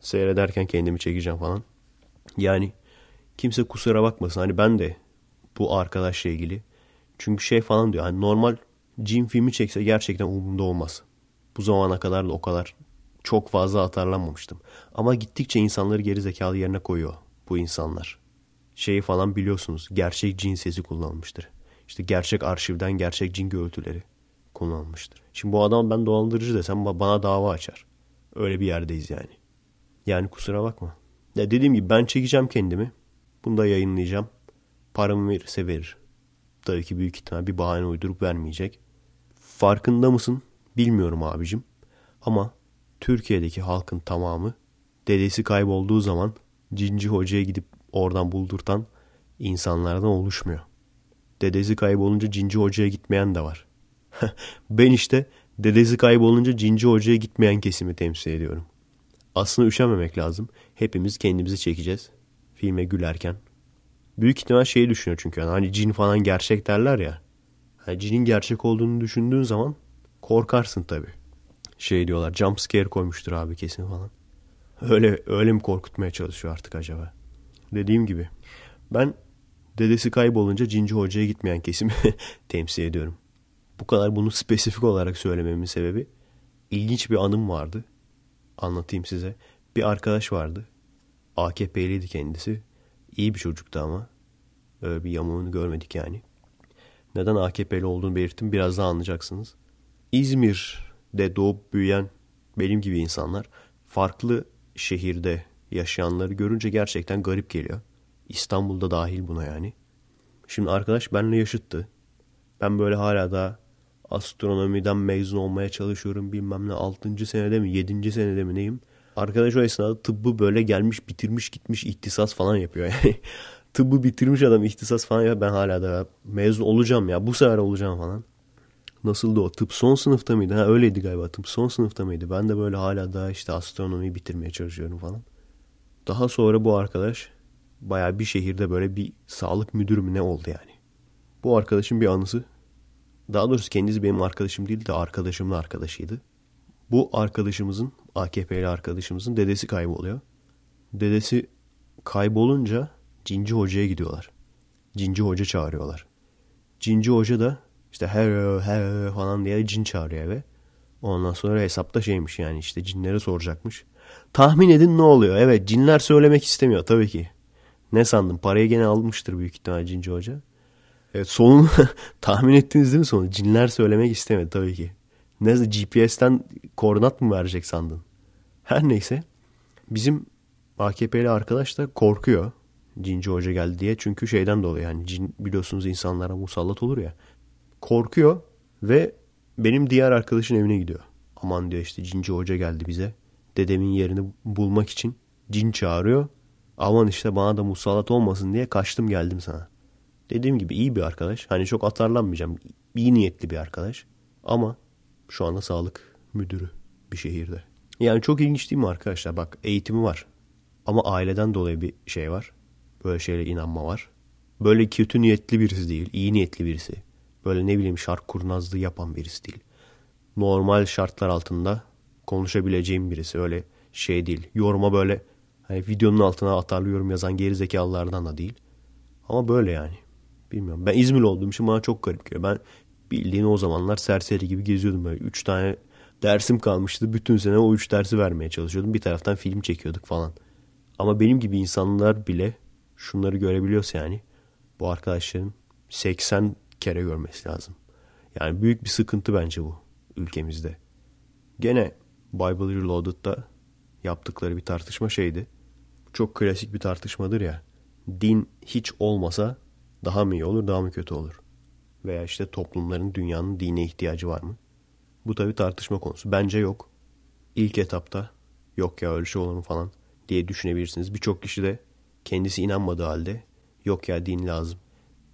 Seyrederken kendimi çekeceğim falan. Yani kimse kusura bakmasın. Hani ben de bu arkadaşla ilgili. Çünkü şey falan diyor. Hani normal cin filmi çekse gerçekten umurumda olmaz. Bu zamana kadar da o kadar çok fazla atarlanmamıştım. Ama gittikçe insanları geri zekalı yerine koyuyor bu insanlar. Şeyi falan biliyorsunuz. Gerçek cin sesi kullanmıştır. İşte gerçek arşivden gerçek cin görüntüleri kullanmıştır. Şimdi bu adam ben dolandırıcı desem bana dava açar. Öyle bir yerdeyiz yani. Yani kusura bakma. Ya dediğim gibi ben çekeceğim kendimi. Bunu da yayınlayacağım. Paramı verirse verir. Tabii ki büyük ihtimal bir bahane uydurup vermeyecek. Farkında mısın? Bilmiyorum abicim. Ama Türkiye'deki halkın tamamı dedesi kaybolduğu zaman cinci hocaya gidip oradan buldurtan insanlardan oluşmuyor. Dedesi kaybolunca cinci hocaya gitmeyen de var. ben işte dedesi kaybolunca cinci hocaya gitmeyen kesimi temsil ediyorum. Aslında üşenmemek lazım. Hepimiz kendimizi çekeceğiz. Filme gülerken. Büyük ihtimal şeyi düşünüyor çünkü. Yani hani cin falan gerçek derler ya. Hani cinin gerçek olduğunu düşündüğün zaman korkarsın tabii. Şey diyorlar jump scare koymuştur abi kesin falan. Öyle öyle mi korkutmaya çalışıyor artık acaba? Dediğim gibi ben dedesi kaybolunca cinci hocaya gitmeyen kesimi temsil ediyorum. Bu kadar bunu spesifik olarak söylememin sebebi ilginç bir anım vardı anlatayım size. Bir arkadaş vardı. AKP'liydi kendisi. İyi bir çocuktu ama. Öyle bir yamuğunu görmedik yani. Neden AKP'li olduğunu belirttim. Biraz daha anlayacaksınız. İzmir'de doğup büyüyen benim gibi insanlar farklı şehirde yaşayanları görünce gerçekten garip geliyor. İstanbul'da dahil buna yani. Şimdi arkadaş benimle yaşıttı. Ben böyle hala da astronomiden mezun olmaya çalışıyorum bilmem ne 6. senede mi 7. senede mi neyim. Arkadaş o esnada tıbbı böyle gelmiş bitirmiş gitmiş ihtisas falan yapıyor yani. tıbbı bitirmiş adam ihtisas falan ya ben hala da mezun olacağım ya bu sefer olacağım falan. Nasıldı o? Tıp son sınıfta mıydı? Ha öyleydi galiba. Tıp son sınıfta mıydı? Ben de böyle hala daha işte astronomiyi bitirmeye çalışıyorum falan. Daha sonra bu arkadaş baya bir şehirde böyle bir sağlık müdürü mü ne oldu yani. Bu arkadaşın bir anısı daha doğrusu kendisi benim arkadaşım değildi, de arkadaşımın arkadaşıydı. Bu arkadaşımızın, AKP'li arkadaşımızın dedesi kayboluyor. Dedesi kaybolunca Cinci Hoca'ya gidiyorlar. Cinci Hoca çağırıyorlar. Cinci Hoca da işte her her falan diye cin çağırıyor eve. Ondan sonra hesapta şeymiş yani işte cinlere soracakmış. Tahmin edin ne oluyor? Evet cinler söylemek istemiyor tabii ki. Ne sandın? Parayı gene almıştır büyük ihtimal Cinci Hoca. Evet, sonun tahmin ettiniz değil mi sonu? Cinler söylemek istemedi tabii ki. Nasıl GPS'ten koordinat mı verecek sandın? Her neyse bizim AKP'li arkadaş da korkuyor. Cinci Hoca geldi diye. Çünkü şeyden dolayı yani cin biliyorsunuz insanlara musallat olur ya. Korkuyor ve benim diğer arkadaşın evine gidiyor. Aman diyor işte Cinci Hoca geldi bize. Dedemin yerini bulmak için cin çağırıyor. Aman işte bana da musallat olmasın diye kaçtım geldim sana. Dediğim gibi iyi bir arkadaş. Hani çok atarlanmayacağım. İyi niyetli bir arkadaş. Ama şu anda sağlık müdürü bir şehirde. Yani çok ilginç değil mi arkadaşlar? Bak eğitimi var. Ama aileden dolayı bir şey var. Böyle şeylere inanma var. Böyle kötü niyetli birisi değil. iyi niyetli birisi. Böyle ne bileyim şark kurnazlığı yapan birisi değil. Normal şartlar altında konuşabileceğim birisi. Öyle şey değil. Yoruma böyle hani videonun altına atarlı yorum yazan gerizekalılardan da değil. Ama böyle yani. Bilmiyorum. Ben İzmir olduğum için bana çok garip geliyor. Ben bildiğin o zamanlar serseri gibi geziyordum. Böyle üç tane dersim kalmıştı. Bütün sene o üç dersi vermeye çalışıyordum. Bir taraftan film çekiyorduk falan. Ama benim gibi insanlar bile şunları görebiliyorsa yani bu arkadaşların 80 kere görmesi lazım. Yani büyük bir sıkıntı bence bu ülkemizde. Gene Bible Reloaded'da yaptıkları bir tartışma şeydi. Çok klasik bir tartışmadır ya. Din hiç olmasa daha mı iyi olur daha mı kötü olur? Veya işte toplumların dünyanın dine ihtiyacı var mı? Bu tabi tartışma konusu. Bence yok. İlk etapta yok ya öyle şey olur mu falan diye düşünebilirsiniz. Birçok kişi de kendisi inanmadığı halde yok ya din lazım.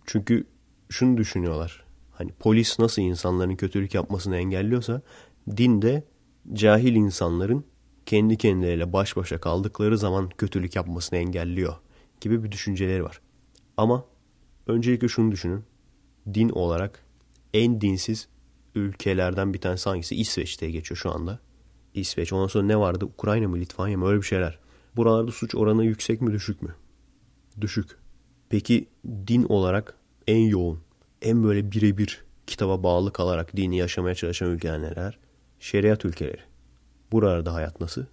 Çünkü şunu düşünüyorlar. Hani polis nasıl insanların kötülük yapmasını engelliyorsa din de cahil insanların kendi kendileriyle baş başa kaldıkları zaman kötülük yapmasını engelliyor gibi bir düşünceleri var. Ama Öncelikle şunu düşünün. Din olarak en dinsiz ülkelerden bir tanesi hangisi? İsveç'te geçiyor şu anda. İsveç. Ondan sonra ne vardı? Ukrayna mı Litvanya mı öyle bir şeyler. Buralarda suç oranı yüksek mi düşük mü? Düşük. Peki din olarak en yoğun, en böyle birebir kitaba bağlı kalarak dini yaşamaya çalışan ülkeler neler? Şeriat ülkeleri. Buralarda hayat nasıl?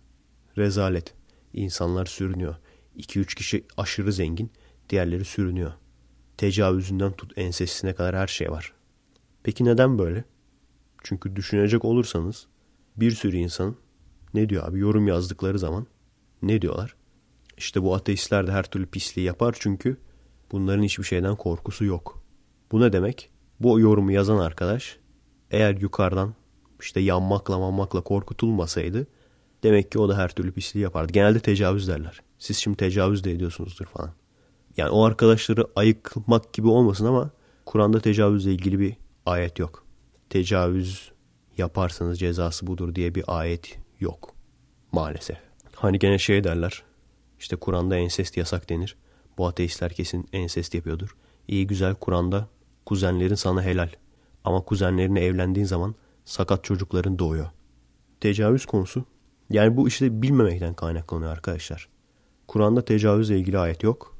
Rezalet. İnsanlar sürünüyor. 2-3 kişi aşırı zengin, diğerleri sürünüyor tecavüzünden tut ensesine kadar her şey var. Peki neden böyle? Çünkü düşünecek olursanız bir sürü insan ne diyor abi yorum yazdıkları zaman ne diyorlar? İşte bu ateistler de her türlü pisliği yapar çünkü bunların hiçbir şeyden korkusu yok. Bu ne demek? Bu yorumu yazan arkadaş eğer yukarıdan işte yanmakla manmakla korkutulmasaydı demek ki o da her türlü pisliği yapardı. Genelde tecavüz derler. Siz şimdi tecavüz de ediyorsunuzdur falan. Yani o arkadaşları ayıkmak gibi olmasın ama Kur'an'da tecavüzle ilgili bir ayet yok. Tecavüz yaparsanız cezası budur diye bir ayet yok maalesef. Hani gene şey derler işte Kur'an'da ensest yasak denir. Bu ateistler kesin ensest yapıyordur. İyi güzel Kur'an'da kuzenlerin sana helal ama kuzenlerine evlendiğin zaman sakat çocukların doğuyor. Tecavüz konusu yani bu işte bilmemekten kaynaklanıyor arkadaşlar. Kur'an'da tecavüzle ilgili ayet yok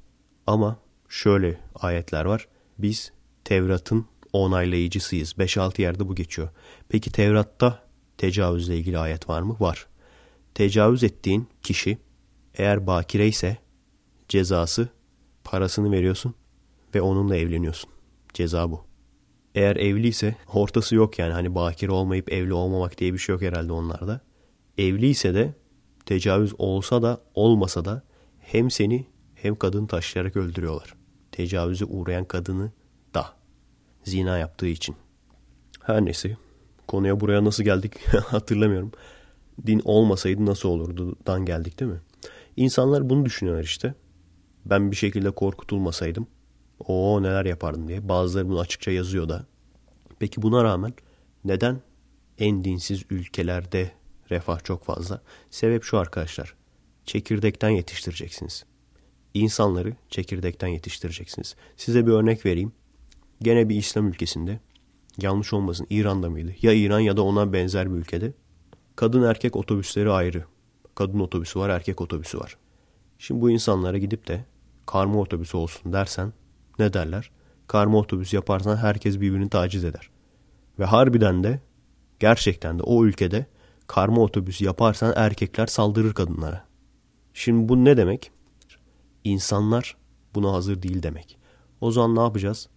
ama şöyle ayetler var. Biz Tevrat'ın onaylayıcısıyız. 5-6 yerde bu geçiyor. Peki Tevrat'ta tecavüzle ilgili ayet var mı? Var. Tecavüz ettiğin kişi eğer bakire ise cezası parasını veriyorsun ve onunla evleniyorsun. Ceza bu. Eğer evliyse ortası yok yani hani bakire olmayıp evli olmamak diye bir şey yok herhalde onlarda. Evliyse de tecavüz olsa da olmasa da hem seni hem kadını taşlayarak öldürüyorlar. Tecavüze uğrayan kadını da. Zina yaptığı için. Her neyse. Konuya buraya nasıl geldik hatırlamıyorum. Din olmasaydı nasıl olurdu dan geldik değil mi? İnsanlar bunu düşünüyorlar işte. Ben bir şekilde korkutulmasaydım o neler yapardım diye. Bazıları bunu açıkça yazıyor da. Peki buna rağmen neden en dinsiz ülkelerde refah çok fazla? Sebep şu arkadaşlar. Çekirdekten yetiştireceksiniz insanları çekirdekten yetiştireceksiniz. Size bir örnek vereyim. Gene bir İslam ülkesinde yanlış olmasın İran'da mıydı? Ya İran ya da ona benzer bir ülkede. Kadın erkek otobüsleri ayrı. Kadın otobüsü var, erkek otobüsü var. Şimdi bu insanlara gidip de karma otobüsü olsun dersen ne derler? Karma otobüsü yaparsan herkes birbirini taciz eder. Ve harbiden de gerçekten de o ülkede karma otobüsü yaparsan erkekler saldırır kadınlara. Şimdi bu ne demek? insanlar buna hazır değil demek. O zaman ne yapacağız?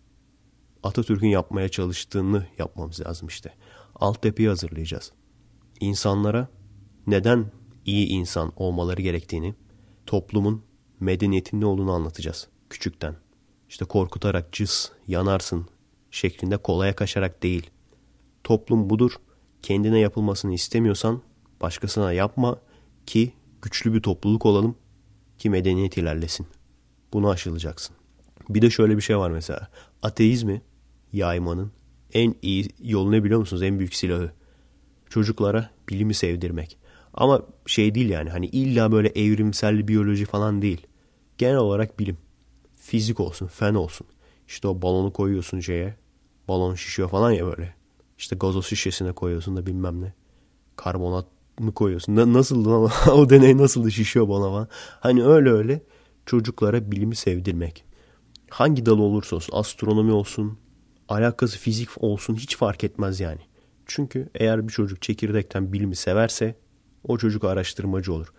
Atatürk'ün yapmaya çalıştığını yapmamız lazım işte. Altyapıyı hazırlayacağız. İnsanlara neden iyi insan olmaları gerektiğini, toplumun medeniyetin ne olduğunu anlatacağız küçükten. İşte korkutarak cız, yanarsın şeklinde kolaya kaçarak değil. Toplum budur. Kendine yapılmasını istemiyorsan başkasına yapma ki güçlü bir topluluk olalım ki medeniyet ilerlesin. Bunu aşılacaksın. Bir de şöyle bir şey var mesela. Ateizmi yaymanın en iyi yolu ne biliyor musunuz? En büyük silahı. Çocuklara bilimi sevdirmek. Ama şey değil yani hani illa böyle evrimsel biyoloji falan değil. Genel olarak bilim. Fizik olsun, fen olsun. İşte o balonu koyuyorsun şeye. Balon şişiyor falan ya böyle. İşte gazoz şişesine koyuyorsun da bilmem ne. Karbonat mı koyuyorsun? Na, nasıldı o deney nasıl şişiyor bana ama. Hani öyle öyle çocuklara bilimi sevdirmek. Hangi dal olursa olsun astronomi olsun alakası fizik olsun hiç fark etmez yani. Çünkü eğer bir çocuk çekirdekten bilimi severse o çocuk araştırmacı olur.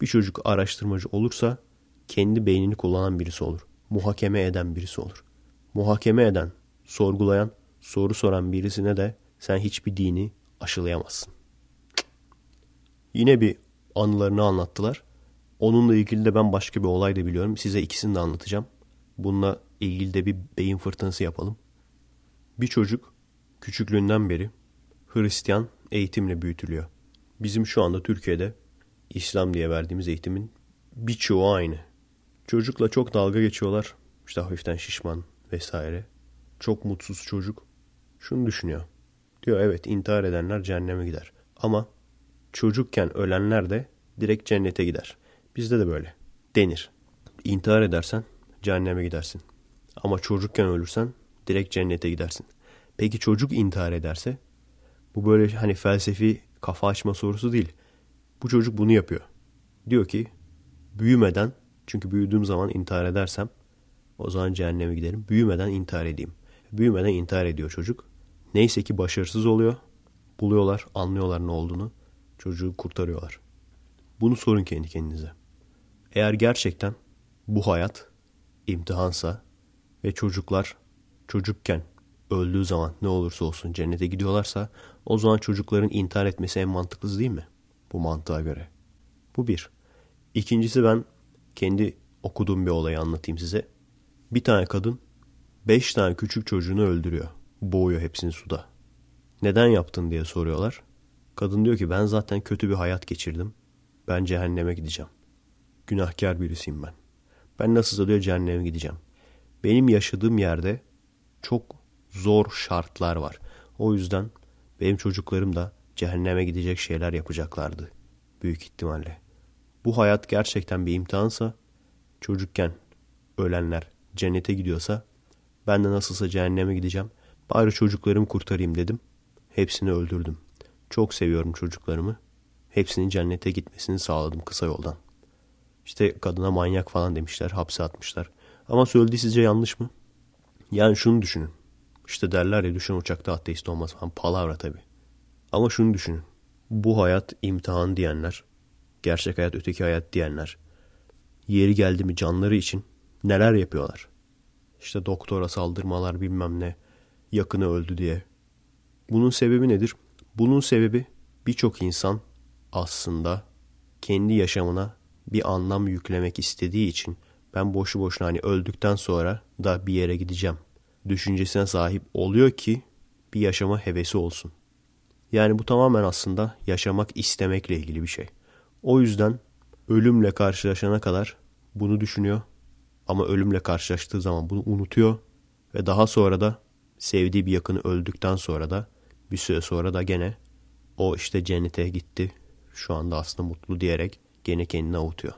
Bir çocuk araştırmacı olursa kendi beynini kullanan birisi olur. Muhakeme eden birisi olur. Muhakeme eden, sorgulayan, soru soran birisine de sen hiçbir dini aşılayamazsın. Yine bir anılarını anlattılar. Onunla ilgili de ben başka bir olay da biliyorum. Size ikisini de anlatacağım. Bununla ilgili de bir beyin fırtınası yapalım. Bir çocuk küçüklüğünden beri Hristiyan eğitimle büyütülüyor. Bizim şu anda Türkiye'de İslam diye verdiğimiz eğitimin birçoğu aynı. Çocukla çok dalga geçiyorlar. İşte hafiften şişman vesaire. Çok mutsuz çocuk. Şunu düşünüyor. Diyor evet intihar edenler cehenneme gider. Ama çocukken ölenler de direkt cennete gider. Bizde de böyle denir. İntihar edersen cehenneme gidersin. Ama çocukken ölürsen direkt cennete gidersin. Peki çocuk intihar ederse bu böyle hani felsefi kafa açma sorusu değil. Bu çocuk bunu yapıyor. Diyor ki büyümeden çünkü büyüdüğüm zaman intihar edersem o zaman cehenneme giderim. Büyümeden intihar edeyim. Büyümeden intihar ediyor çocuk. Neyse ki başarısız oluyor. Buluyorlar, anlıyorlar ne olduğunu çocuğu kurtarıyorlar. Bunu sorun kendi kendinize. Eğer gerçekten bu hayat imtihansa ve çocuklar çocukken öldüğü zaman ne olursa olsun cennete gidiyorlarsa o zaman çocukların intihar etmesi en mantıklısı değil mi? Bu mantığa göre. Bu bir. İkincisi ben kendi okuduğum bir olayı anlatayım size. Bir tane kadın beş tane küçük çocuğunu öldürüyor. Boğuyor hepsini suda. Neden yaptın diye soruyorlar. Kadın diyor ki ben zaten kötü bir hayat geçirdim. Ben cehenneme gideceğim. Günahkar birisiyim ben. Ben nasılsa diyor cehenneme gideceğim. Benim yaşadığım yerde çok zor şartlar var. O yüzden benim çocuklarım da cehenneme gidecek şeyler yapacaklardı. Büyük ihtimalle. Bu hayat gerçekten bir imtihansa çocukken ölenler cennete gidiyorsa ben de nasılsa cehenneme gideceğim. Bari çocuklarımı kurtarayım dedim. Hepsini öldürdüm. Çok seviyorum çocuklarımı. Hepsinin cennete gitmesini sağladım kısa yoldan. İşte kadına manyak falan demişler, hapse atmışlar. Ama söylediği sizce yanlış mı? Yani şunu düşünün. İşte derler ya düşün uçakta ateist olmaz falan. Palavra tabii. Ama şunu düşünün. Bu hayat imtihan diyenler, gerçek hayat öteki hayat diyenler, yeri geldi mi canları için neler yapıyorlar? İşte doktora saldırmalar bilmem ne, yakını öldü diye. Bunun sebebi nedir? Bunun sebebi birçok insan aslında kendi yaşamına bir anlam yüklemek istediği için ben boşu boşuna hani öldükten sonra da bir yere gideceğim düşüncesine sahip oluyor ki bir yaşama hevesi olsun. Yani bu tamamen aslında yaşamak istemekle ilgili bir şey. O yüzden ölümle karşılaşana kadar bunu düşünüyor ama ölümle karşılaştığı zaman bunu unutuyor ve daha sonra da sevdiği bir yakını öldükten sonra da bir süre sonra da gene o işte cennete gitti. Şu anda aslında mutlu diyerek gene kendini avutuyor.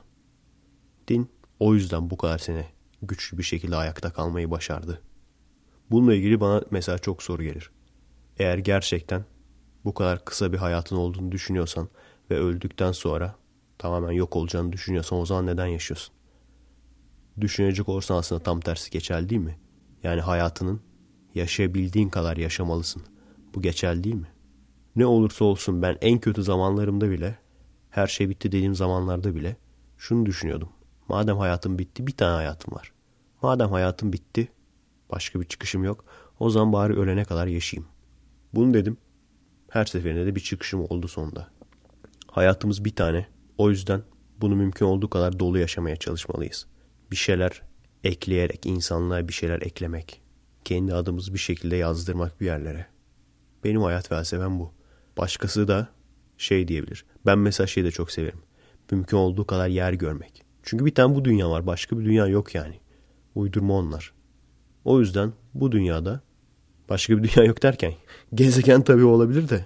Din o yüzden bu kadar sene güçlü bir şekilde ayakta kalmayı başardı. Bununla ilgili bana mesela çok soru gelir. Eğer gerçekten bu kadar kısa bir hayatın olduğunu düşünüyorsan ve öldükten sonra tamamen yok olacağını düşünüyorsan o zaman neden yaşıyorsun? Düşünecek olursan aslında tam tersi geçerli değil mi? Yani hayatının yaşayabildiğin kadar yaşamalısın. Bu geçerli değil mi? Ne olursa olsun ben en kötü zamanlarımda bile, her şey bitti dediğim zamanlarda bile şunu düşünüyordum. Madem hayatım bitti bir tane hayatım var. Madem hayatım bitti başka bir çıkışım yok o zaman bari ölene kadar yaşayayım. Bunu dedim. Her seferinde de bir çıkışım oldu sonunda. Hayatımız bir tane. O yüzden bunu mümkün olduğu kadar dolu yaşamaya çalışmalıyız. Bir şeyler ekleyerek, insanlığa bir şeyler eklemek. Kendi adımızı bir şekilde yazdırmak bir yerlere. Benim hayat felsefem bu. Başkası da şey diyebilir. Ben mesela şeyi de çok severim. Mümkün olduğu kadar yer görmek. Çünkü bir tane bu dünya var. Başka bir dünya yok yani. Uydurma onlar. O yüzden bu dünyada başka bir dünya yok derken gezegen tabii olabilir de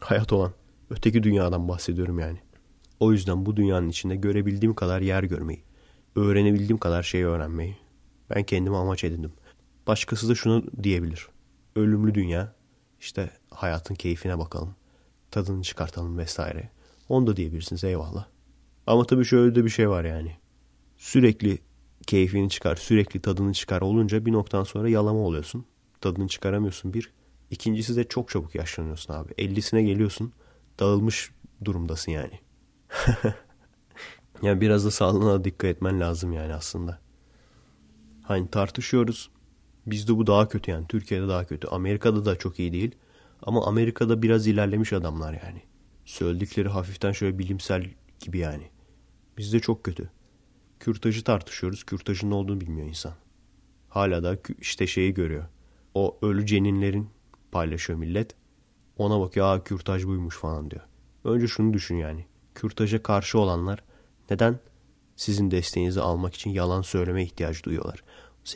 hayat olan öteki dünyadan bahsediyorum yani. O yüzden bu dünyanın içinde görebildiğim kadar yer görmeyi, öğrenebildiğim kadar şeyi öğrenmeyi ben kendime amaç edindim. Başkası da şunu diyebilir. Ölümlü dünya işte hayatın keyfine bakalım. Tadını çıkartalım vesaire. Onu da diyebilirsiniz eyvallah. Ama tabii şöyle de bir şey var yani. Sürekli keyfini çıkar, sürekli tadını çıkar olunca bir noktadan sonra yalama oluyorsun. Tadını çıkaramıyorsun bir. İkincisi de çok çabuk yaşlanıyorsun abi. 50'sine geliyorsun. Dağılmış durumdasın yani. yani biraz da sağlığına dikkat etmen lazım yani aslında. Hani tartışıyoruz. Bizde bu daha kötü yani. Türkiye'de daha kötü. Amerika'da da çok iyi değil. Ama Amerika'da biraz ilerlemiş adamlar yani. Söyledikleri hafiften şöyle bilimsel gibi yani. Bizde çok kötü. Kürtajı tartışıyoruz. Kürtajın ne olduğunu bilmiyor insan. Hala da işte şeyi görüyor. O ölü ceninlerin paylaşıyor millet. Ona bakıyor. Aa kürtaj buymuş falan diyor. Önce şunu düşün yani. Kürtaja karşı olanlar neden sizin desteğinizi almak için yalan söyleme ihtiyacı duyuyorlar?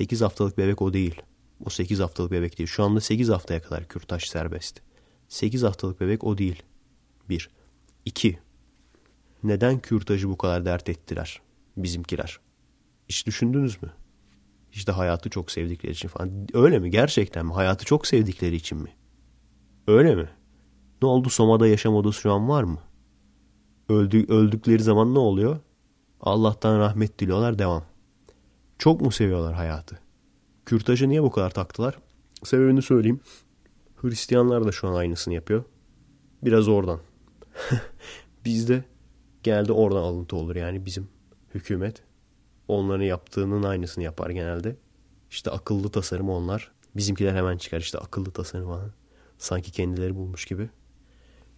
8 haftalık bebek o değil. O 8 haftalık bebek değil. Şu anda 8 haftaya kadar kürtaj serbest. 8 haftalık bebek o değil. 1. 2. Neden kürtajı bu kadar dert ettiler bizimkiler? Hiç düşündünüz mü? İşte hayatı çok sevdikleri için falan. Öyle mi? Gerçekten mi? Hayatı çok sevdikleri için mi? Öyle mi? Ne oldu Soma'da yaşam odası şu an var mı? Öldü, öldükleri zaman ne oluyor? Allah'tan rahmet diliyorlar devam. Çok mu seviyorlar hayatı? Kürtajı niye bu kadar taktılar? Sebebini söyleyeyim. Hristiyanlar da şu an aynısını yapıyor. Biraz oradan. Bizde genelde oradan alıntı olur yani bizim hükümet onların yaptığının aynısını yapar genelde. İşte akıllı tasarım onlar. Bizimkiler hemen çıkar işte akıllı tasarım falan. Sanki kendileri bulmuş gibi.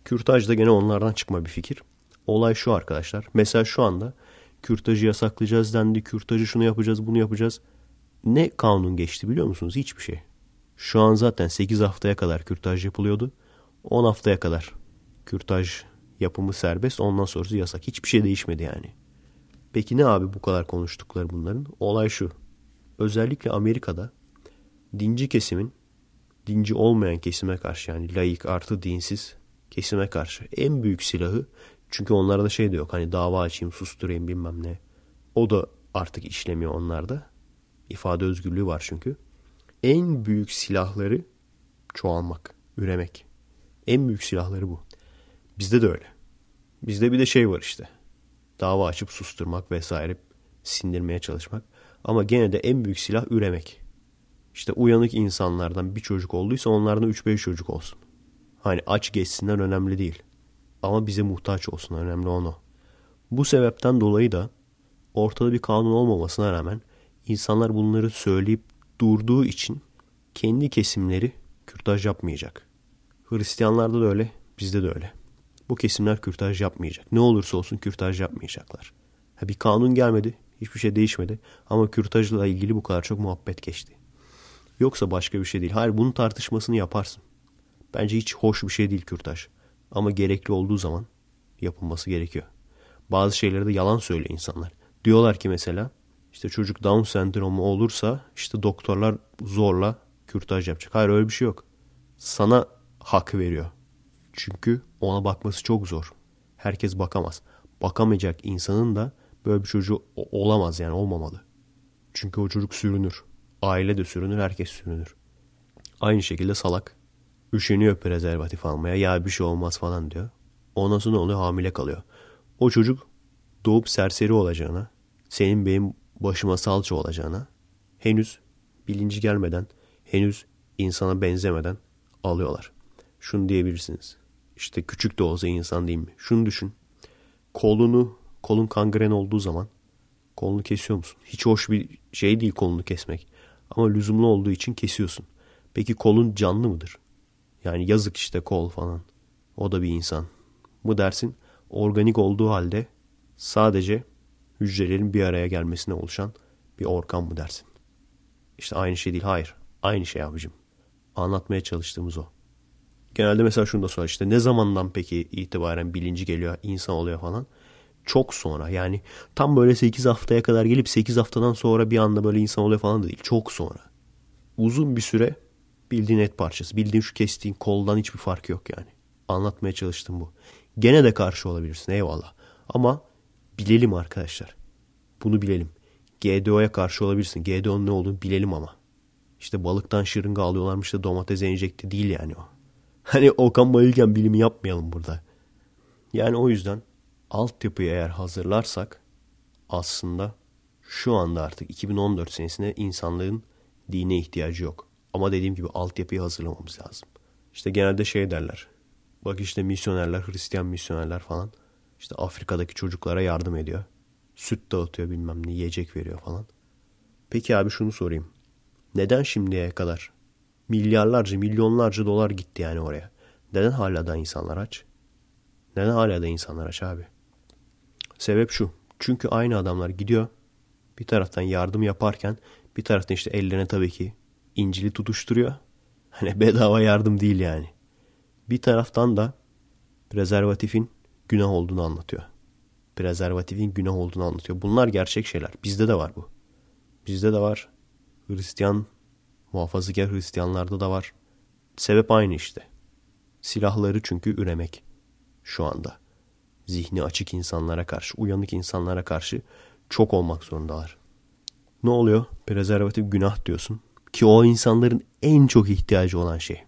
Kürtaj da gene onlardan çıkma bir fikir. Olay şu arkadaşlar. Mesela şu anda kürtajı yasaklayacağız dendi. Kürtajı şunu yapacağız bunu yapacağız. Ne kanun geçti biliyor musunuz? Hiçbir şey. Şu an zaten 8 haftaya kadar kürtaj yapılıyordu. 10 haftaya kadar kürtaj yapımı serbest. Ondan sonrası yasak. Hiçbir şey değişmedi yani. Peki ne abi bu kadar konuştukları bunların? Olay şu. Özellikle Amerika'da dinci kesimin dinci olmayan kesime karşı yani laik artı dinsiz kesime karşı en büyük silahı çünkü onlarda şey de yok hani dava açayım susturayım bilmem ne. O da artık işlemiyor onlarda. İfade özgürlüğü var çünkü. En büyük silahları çoğalmak, üremek. En büyük silahları bu. Bizde de öyle. Bizde bir de şey var işte. Dava açıp susturmak vesaire sindirmeye çalışmak. Ama gene de en büyük silah üremek. İşte uyanık insanlardan bir çocuk olduysa onlardan 3-5 çocuk olsun. Hani aç geçsinler önemli değil. Ama bize muhtaç olsun önemli onu. Bu sebepten dolayı da ortada bir kanun olmamasına rağmen insanlar bunları söyleyip durduğu için kendi kesimleri kürtaj yapmayacak. Hristiyanlarda da öyle, bizde de öyle. Bu kesimler kürtaj yapmayacak. Ne olursa olsun kürtaj yapmayacaklar. Ha, bir kanun gelmedi, hiçbir şey değişmedi ama kürtajla ilgili bu kadar çok muhabbet geçti. Yoksa başka bir şey değil. Hayır bunun tartışmasını yaparsın. Bence hiç hoş bir şey değil kürtaj. Ama gerekli olduğu zaman yapılması gerekiyor. Bazı şeyleri de yalan söylüyor insanlar. Diyorlar ki mesela işte çocuk Down sendromu olursa işte doktorlar zorla kürtaj yapacak. Hayır öyle bir şey yok. Sana hak veriyor. Çünkü ona bakması çok zor. Herkes bakamaz. Bakamayacak insanın da böyle bir çocuğu olamaz yani olmamalı. Çünkü o çocuk sürünür. Aile de sürünür, herkes sürünür. Aynı şekilde salak Üşeniyor prezervatif almaya. Ya bir şey olmaz falan diyor. Ondan sonra oluyor hamile kalıyor. O çocuk doğup serseri olacağına, senin benim başıma salça olacağına henüz bilinci gelmeden, henüz insana benzemeden alıyorlar. Şunu diyebilirsiniz. İşte küçük de olsa insan değil mi? Şunu düşün. Kolunu, kolun kangren olduğu zaman kolunu kesiyor musun? Hiç hoş bir şey değil kolunu kesmek. Ama lüzumlu olduğu için kesiyorsun. Peki kolun canlı mıdır? Yani yazık işte kol falan. O da bir insan. Bu dersin organik olduğu halde sadece hücrelerin bir araya gelmesine oluşan bir organ mı dersin? İşte aynı şey değil. Hayır. Aynı şey abicim. Anlatmaya çalıştığımız o. Genelde mesela şunu da sorar işte ne zamandan peki itibaren bilinci geliyor, insan oluyor falan. Çok sonra yani tam böyle 8 haftaya kadar gelip 8 haftadan sonra bir anda böyle insan oluyor falan da değil. Çok sonra. Uzun bir süre Bildiğin et parçası. Bildiğin şu kestiğin koldan hiçbir fark yok yani. Anlatmaya çalıştım bu. Gene de karşı olabilirsin eyvallah. Ama bilelim arkadaşlar. Bunu bilelim. GDO'ya karşı olabilirsin. GDO'nun ne olduğunu bilelim ama. İşte balıktan şırınga alıyorlarmış da domates yenecekti değil yani o. Hani Okan Bayülgen bilimi yapmayalım burada. Yani o yüzden altyapıyı eğer hazırlarsak aslında şu anda artık 2014 senesinde insanlığın dine ihtiyacı yok. Ama dediğim gibi altyapıyı hazırlamamız lazım. İşte genelde şey derler. Bak işte misyonerler, Hristiyan misyonerler falan. İşte Afrika'daki çocuklara yardım ediyor. Süt dağıtıyor bilmem ne, yiyecek veriyor falan. Peki abi şunu sorayım. Neden şimdiye kadar milyarlarca, milyonlarca dolar gitti yani oraya? Neden hala da insanlar aç? Neden hala da insanlar aç abi? Sebep şu. Çünkü aynı adamlar gidiyor. Bir taraftan yardım yaparken bir taraftan işte ellerine tabii ki İncil'i tutuşturuyor. Hani bedava yardım değil yani. Bir taraftan da prezervatifin günah olduğunu anlatıyor. Prezervatifin günah olduğunu anlatıyor. Bunlar gerçek şeyler. Bizde de var bu. Bizde de var. Hristiyan, muhafazakar Hristiyanlarda da var. Sebep aynı işte. Silahları çünkü üremek şu anda. Zihni açık insanlara karşı, uyanık insanlara karşı çok olmak zorundalar. Ne oluyor? Prezervatif günah diyorsun. Ki o insanların en çok ihtiyacı olan şey.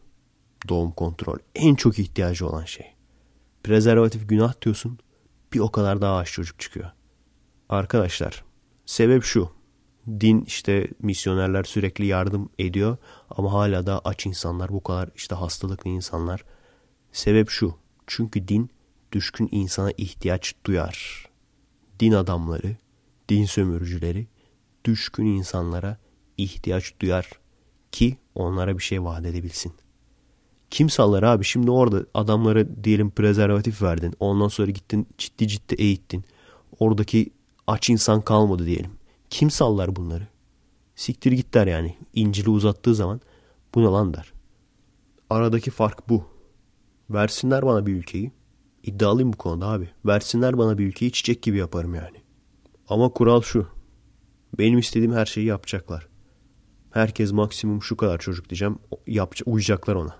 Doğum kontrol en çok ihtiyacı olan şey. Prezervatif günah diyorsun bir o kadar daha aç çocuk çıkıyor. Arkadaşlar sebep şu. Din işte misyonerler sürekli yardım ediyor ama hala da aç insanlar bu kadar işte hastalıklı insanlar. Sebep şu. Çünkü din düşkün insana ihtiyaç duyar. Din adamları, din sömürücüleri düşkün insanlara ihtiyaç duyar ki onlara bir şey vaat edebilsin. Kim sallar abi şimdi orada adamlara diyelim prezervatif verdin. Ondan sonra gittin ciddi ciddi eğittin. Oradaki aç insan kalmadı diyelim. Kim sallar bunları? Siktir git der yani. İncil'i uzattığı zaman bu ne lan der. Aradaki fark bu. Versinler bana bir ülkeyi. İddialıyım bu konuda abi. Versinler bana bir ülkeyi çiçek gibi yaparım yani. Ama kural şu. Benim istediğim her şeyi yapacaklar herkes maksimum şu kadar çocuk diyeceğim. Yapça, uyacaklar ona.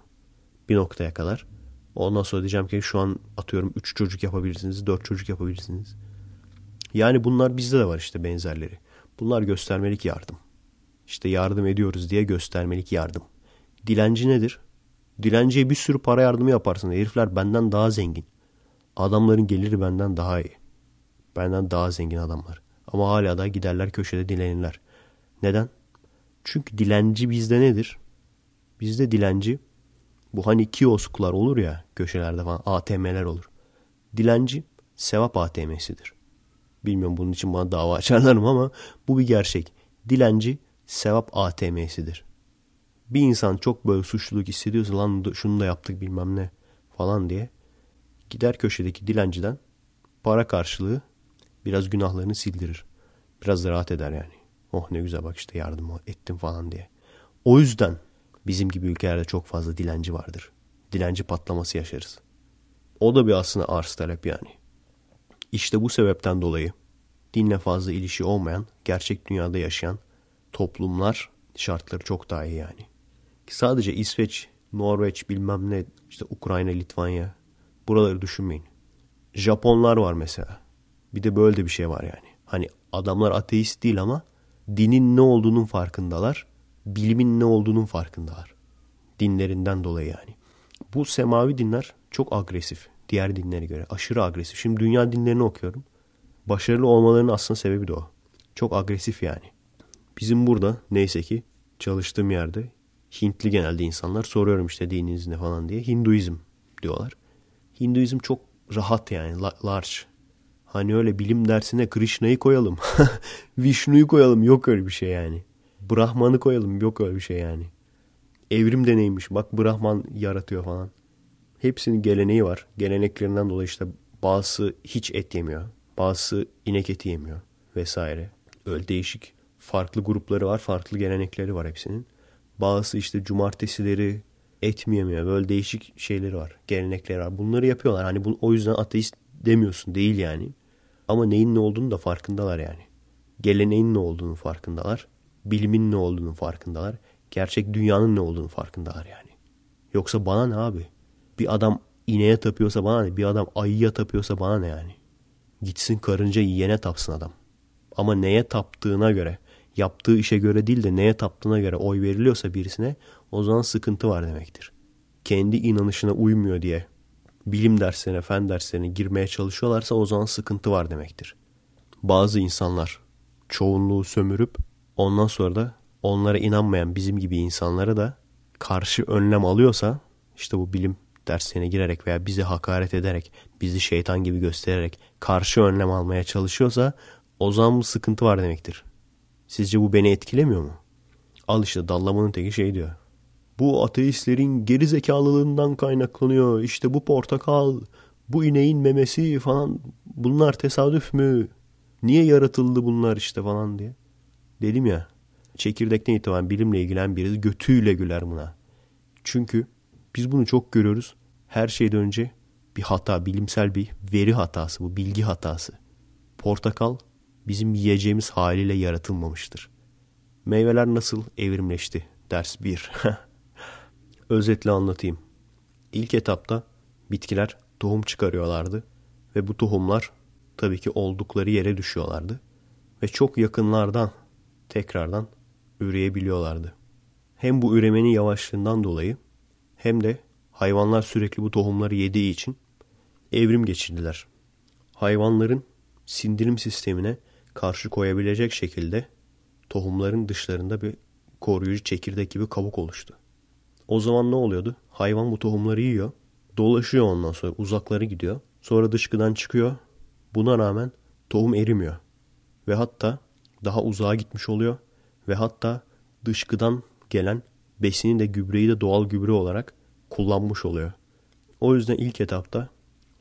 Bir noktaya kadar. Ondan sonra diyeceğim ki şu an atıyorum 3 çocuk yapabilirsiniz, 4 çocuk yapabilirsiniz. Yani bunlar bizde de var işte benzerleri. Bunlar göstermelik yardım. İşte yardım ediyoruz diye göstermelik yardım. Dilenci nedir? Dilenciye bir sürü para yardımı yaparsın. Herifler benden daha zengin. Adamların geliri benden daha iyi. Benden daha zengin adamlar. Ama hala da giderler köşede dilenirler. Neden? Çünkü dilenci bizde nedir? Bizde dilenci bu hani kiosklar olur ya köşelerde falan ATM'ler olur. Dilenci sevap ATM'sidir. Bilmiyorum bunun için bana dava açarlar mı ama bu bir gerçek. Dilenci sevap ATM'sidir. Bir insan çok böyle suçluluk hissediyorsa lan şunu da yaptık bilmem ne falan diye gider köşedeki dilenciden para karşılığı biraz günahlarını sildirir. Biraz rahat eder yani. Oh ne güzel bak işte yardım ettim falan diye. O yüzden bizim gibi ülkelerde çok fazla dilenci vardır. Dilenci patlaması yaşarız. O da bir aslında arz talep yani. İşte bu sebepten dolayı dinle fazla ilişi olmayan, gerçek dünyada yaşayan toplumlar şartları çok daha iyi yani. Ki sadece İsveç, Norveç bilmem ne işte Ukrayna, Litvanya buraları düşünmeyin. Japonlar var mesela. Bir de böyle de bir şey var yani. Hani adamlar ateist değil ama dinin ne olduğunun farkındalar. Bilimin ne olduğunun farkındalar. Dinlerinden dolayı yani. Bu semavi dinler çok agresif. Diğer dinlere göre aşırı agresif. Şimdi dünya dinlerini okuyorum. Başarılı olmalarının aslında sebebi de o. Çok agresif yani. Bizim burada neyse ki çalıştığım yerde Hintli genelde insanlar soruyorum işte dininiz ne falan diye. Hinduizm diyorlar. Hinduizm çok rahat yani large Hani öyle bilim dersine Krishna'yı koyalım. Vishnu'yu koyalım. Yok öyle bir şey yani. Brahman'ı koyalım. Yok öyle bir şey yani. Evrim deneymiş. Bak Brahman yaratıyor falan. Hepsinin geleneği var. Geleneklerinden dolayı işte bazısı hiç et yemiyor. Bazısı inek eti yemiyor vesaire. Öyle değişik farklı grupları var. Farklı gelenekleri var hepsinin. Bazısı işte cumartesileri etmeyemiyor. Böyle değişik şeyleri var. Gelenekleri var. Bunları yapıyorlar. Hani bu, o yüzden ateist demiyorsun değil yani. Ama neyin ne olduğunu da farkındalar yani. Geleneğin ne olduğunu farkındalar. Bilimin ne olduğunu farkındalar. Gerçek dünyanın ne olduğunu farkındalar yani. Yoksa bana ne abi? Bir adam ineğe tapıyorsa bana ne? Bir adam ayıya tapıyorsa bana ne yani? Gitsin karınca yiyene tapsın adam. Ama neye taptığına göre, yaptığı işe göre değil de neye taptığına göre oy veriliyorsa birisine o zaman sıkıntı var demektir. Kendi inanışına uymuyor diye bilim derslerine, fen derslerine girmeye çalışıyorlarsa o zaman sıkıntı var demektir. Bazı insanlar çoğunluğu sömürüp ondan sonra da onlara inanmayan bizim gibi insanlara da karşı önlem alıyorsa işte bu bilim dersine girerek veya bizi hakaret ederek, bizi şeytan gibi göstererek karşı önlem almaya çalışıyorsa o zaman bu sıkıntı var demektir. Sizce bu beni etkilemiyor mu? Al işte dallamanın teki şey diyor. Bu ateistlerin geri zekalılığından kaynaklanıyor. İşte bu portakal, bu ineğin memesi falan bunlar tesadüf mü? Niye yaratıldı bunlar işte falan diye. Dedim ya çekirdekten itibaren bilimle ilgilen biri götüyle güler buna. Çünkü biz bunu çok görüyoruz. Her şeyden önce bir hata, bilimsel bir veri hatası bu, bilgi hatası. Portakal bizim yiyeceğimiz haliyle yaratılmamıştır. Meyveler nasıl evrimleşti? Ders 1. Özetle anlatayım. İlk etapta bitkiler tohum çıkarıyorlardı ve bu tohumlar tabii ki oldukları yere düşüyorlardı ve çok yakınlardan tekrardan üreyebiliyorlardı. Hem bu üremenin yavaşlığından dolayı hem de hayvanlar sürekli bu tohumları yediği için evrim geçirdiler. Hayvanların sindirim sistemine karşı koyabilecek şekilde tohumların dışlarında bir koruyucu çekirdek gibi kabuk oluştu. O zaman ne oluyordu? Hayvan bu tohumları yiyor. Dolaşıyor ondan sonra uzaklara gidiyor. Sonra dışkıdan çıkıyor. Buna rağmen tohum erimiyor. Ve hatta daha uzağa gitmiş oluyor. Ve hatta dışkıdan gelen besini de gübreyi de doğal gübre olarak kullanmış oluyor. O yüzden ilk etapta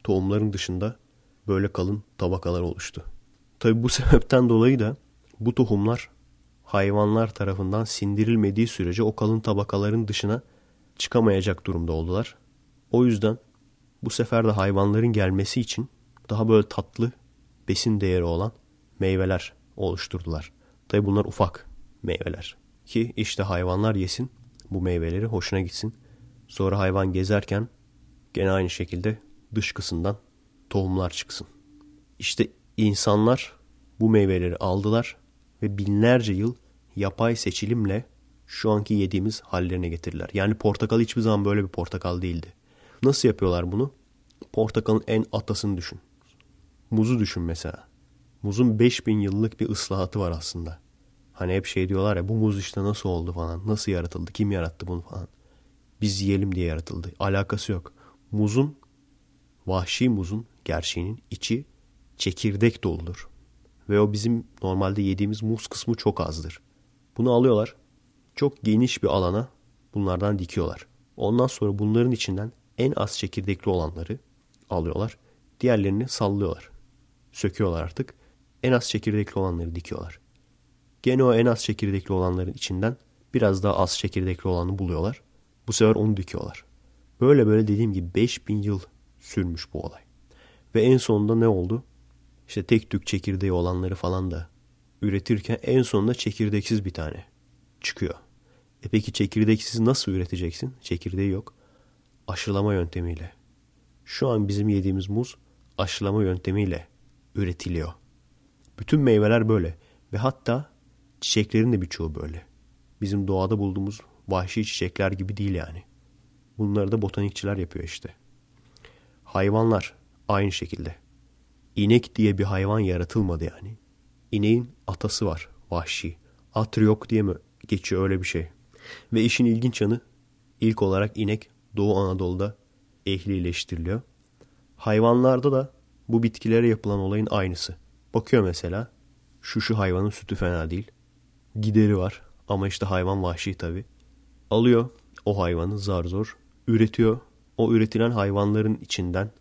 tohumların dışında böyle kalın tabakalar oluştu. Tabi bu sebepten dolayı da bu tohumlar hayvanlar tarafından sindirilmediği sürece o kalın tabakaların dışına çıkamayacak durumda oldular. O yüzden bu sefer de hayvanların gelmesi için daha böyle tatlı besin değeri olan meyveler oluşturdular. Tabi bunlar ufak meyveler ki işte hayvanlar yesin bu meyveleri hoşuna gitsin. Sonra hayvan gezerken gene aynı şekilde dışkısından tohumlar çıksın. İşte insanlar bu meyveleri aldılar ve binlerce yıl yapay seçilimle şu anki yediğimiz hallerine getirirler. Yani portakal hiçbir zaman böyle bir portakal değildi. Nasıl yapıyorlar bunu? Portakalın en atasını düşün. Muzu düşün mesela. Muzun 5000 yıllık bir ıslahatı var aslında. Hani hep şey diyorlar ya bu muz işte nasıl oldu falan. Nasıl yaratıldı? Kim yarattı bunu falan. Biz yiyelim diye yaratıldı. Alakası yok. Muzun, vahşi muzun gerçeğinin içi çekirdek doludur. Ve o bizim normalde yediğimiz muz kısmı çok azdır. Bunu alıyorlar çok geniş bir alana bunlardan dikiyorlar. Ondan sonra bunların içinden en az çekirdekli olanları alıyorlar. Diğerlerini sallıyorlar. Söküyorlar artık. En az çekirdekli olanları dikiyorlar. Gene o en az çekirdekli olanların içinden biraz daha az çekirdekli olanı buluyorlar. Bu sefer onu dikiyorlar. Böyle böyle dediğim gibi 5000 yıl sürmüş bu olay. Ve en sonunda ne oldu? İşte tek tük çekirdeği olanları falan da üretirken en sonunda çekirdeksiz bir tane çıkıyor. E peki çekirdeksiz nasıl üreteceksin? Çekirdeği yok. Aşılama yöntemiyle. Şu an bizim yediğimiz muz aşılama yöntemiyle üretiliyor. Bütün meyveler böyle. Ve hatta çiçeklerin de birçoğu böyle. Bizim doğada bulduğumuz vahşi çiçekler gibi değil yani. Bunları da botanikçiler yapıyor işte. Hayvanlar aynı şekilde. İnek diye bir hayvan yaratılmadı yani. İneğin atası var vahşi. At yok diye mi geçiyor öyle bir şey. Ve işin ilginç yanı ilk olarak inek Doğu Anadolu'da ehlileştiriliyor. Hayvanlarda da bu bitkilere yapılan olayın aynısı. Bakıyor mesela şu şu hayvanın sütü fena değil. Gideri var ama işte hayvan vahşi tabi. Alıyor o hayvanı zar zor üretiyor. O üretilen hayvanların içinden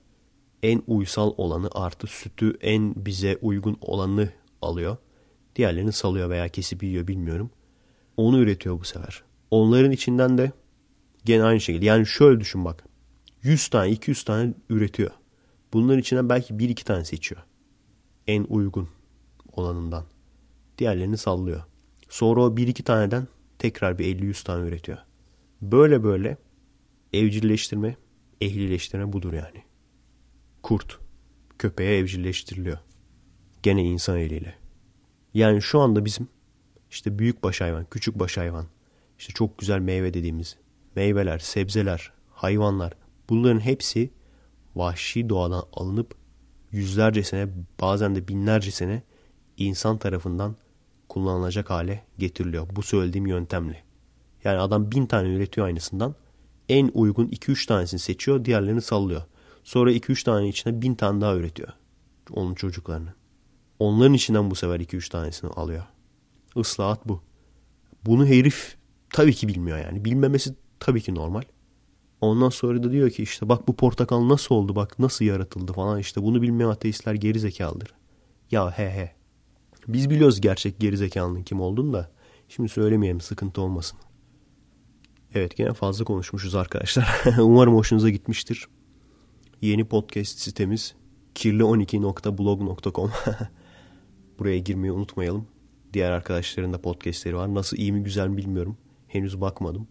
en uysal olanı artı sütü en bize uygun olanı alıyor. Diğerlerini salıyor veya kesip yiyor bilmiyorum. Onu üretiyor bu sefer. Onların içinden de gene aynı şekilde. Yani şöyle düşün bak. 100 tane 200 tane üretiyor. Bunların içinden belki 1-2 tane seçiyor. En uygun olanından. Diğerlerini sallıyor. Sonra o 1-2 taneden tekrar bir 50-100 tane üretiyor. Böyle böyle evcilleştirme, ehlileştirme budur yani. Kurt köpeğe evcilleştiriliyor. Gene insan eliyle. Yani şu anda bizim işte büyük baş hayvan, küçük baş hayvan işte çok güzel meyve dediğimiz meyveler, sebzeler, hayvanlar bunların hepsi vahşi doğadan alınıp yüzlerce sene bazen de binlerce sene insan tarafından kullanılacak hale getiriliyor. Bu söylediğim yöntemle. Yani adam bin tane üretiyor aynısından. En uygun 2-3 tanesini seçiyor. Diğerlerini sallıyor. Sonra 2-3 tane içine bin tane daha üretiyor. Onun çocuklarını. Onların içinden bu sefer 2-3 tanesini alıyor. Islahat bu. Bunu herif Tabii ki bilmiyor yani. Bilmemesi tabii ki normal. Ondan sonra da diyor ki işte bak bu portakal nasıl oldu bak nasıl yaratıldı falan işte bunu bilmeyen ateistler geri zekalıdır. Ya he he. Biz biliyoruz gerçek geri zekalının kim olduğunu da şimdi söylemeyelim sıkıntı olmasın. Evet gene fazla konuşmuşuz arkadaşlar. Umarım hoşunuza gitmiştir. Yeni podcast sitemiz kirli12.blog.com Buraya girmeyi unutmayalım. Diğer arkadaşların da podcastleri var. Nasıl iyi mi güzel mi bilmiyorum. Henüz bakmadım.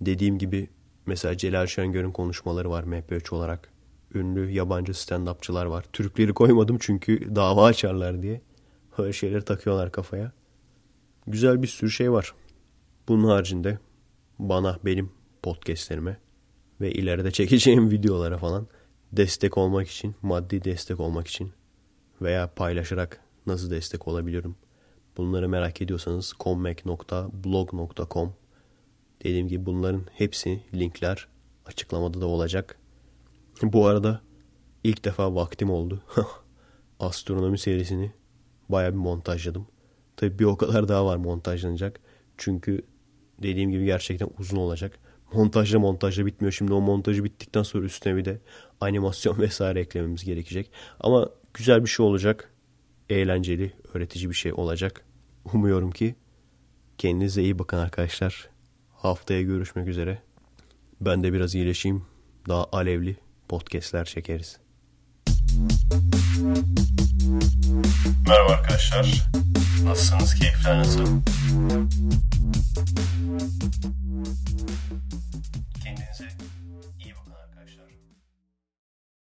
Dediğim gibi mesela Celal Şengör'ün konuşmaları var MHP olarak. Ünlü yabancı stand-upçılar var. Türkleri koymadım çünkü dava açarlar diye. Öyle şeyleri takıyorlar kafaya. Güzel bir sürü şey var. Bunun haricinde bana, benim podcastlerime ve ileride çekeceğim videolara falan destek olmak için, maddi destek olmak için veya paylaşarak nasıl destek olabilirim Bunları merak ediyorsanız conmac.blog.com Dediğim gibi bunların hepsi linkler açıklamada da olacak. Bu arada ilk defa vaktim oldu. Astronomi serisini baya bir montajladım. Tabii bir o kadar daha var montajlanacak. Çünkü dediğim gibi gerçekten uzun olacak. Montajla montajla bitmiyor. Şimdi o montajı bittikten sonra üstüne bir de animasyon vesaire eklememiz gerekecek. Ama güzel bir şey olacak eğlenceli, öğretici bir şey olacak. Umuyorum ki kendinize iyi bakın arkadaşlar. Haftaya görüşmek üzere. Ben de biraz iyileşeyim. Daha alevli podcastler çekeriz. Merhaba arkadaşlar. Nasılsınız? Keyifler nasıl? Kendinize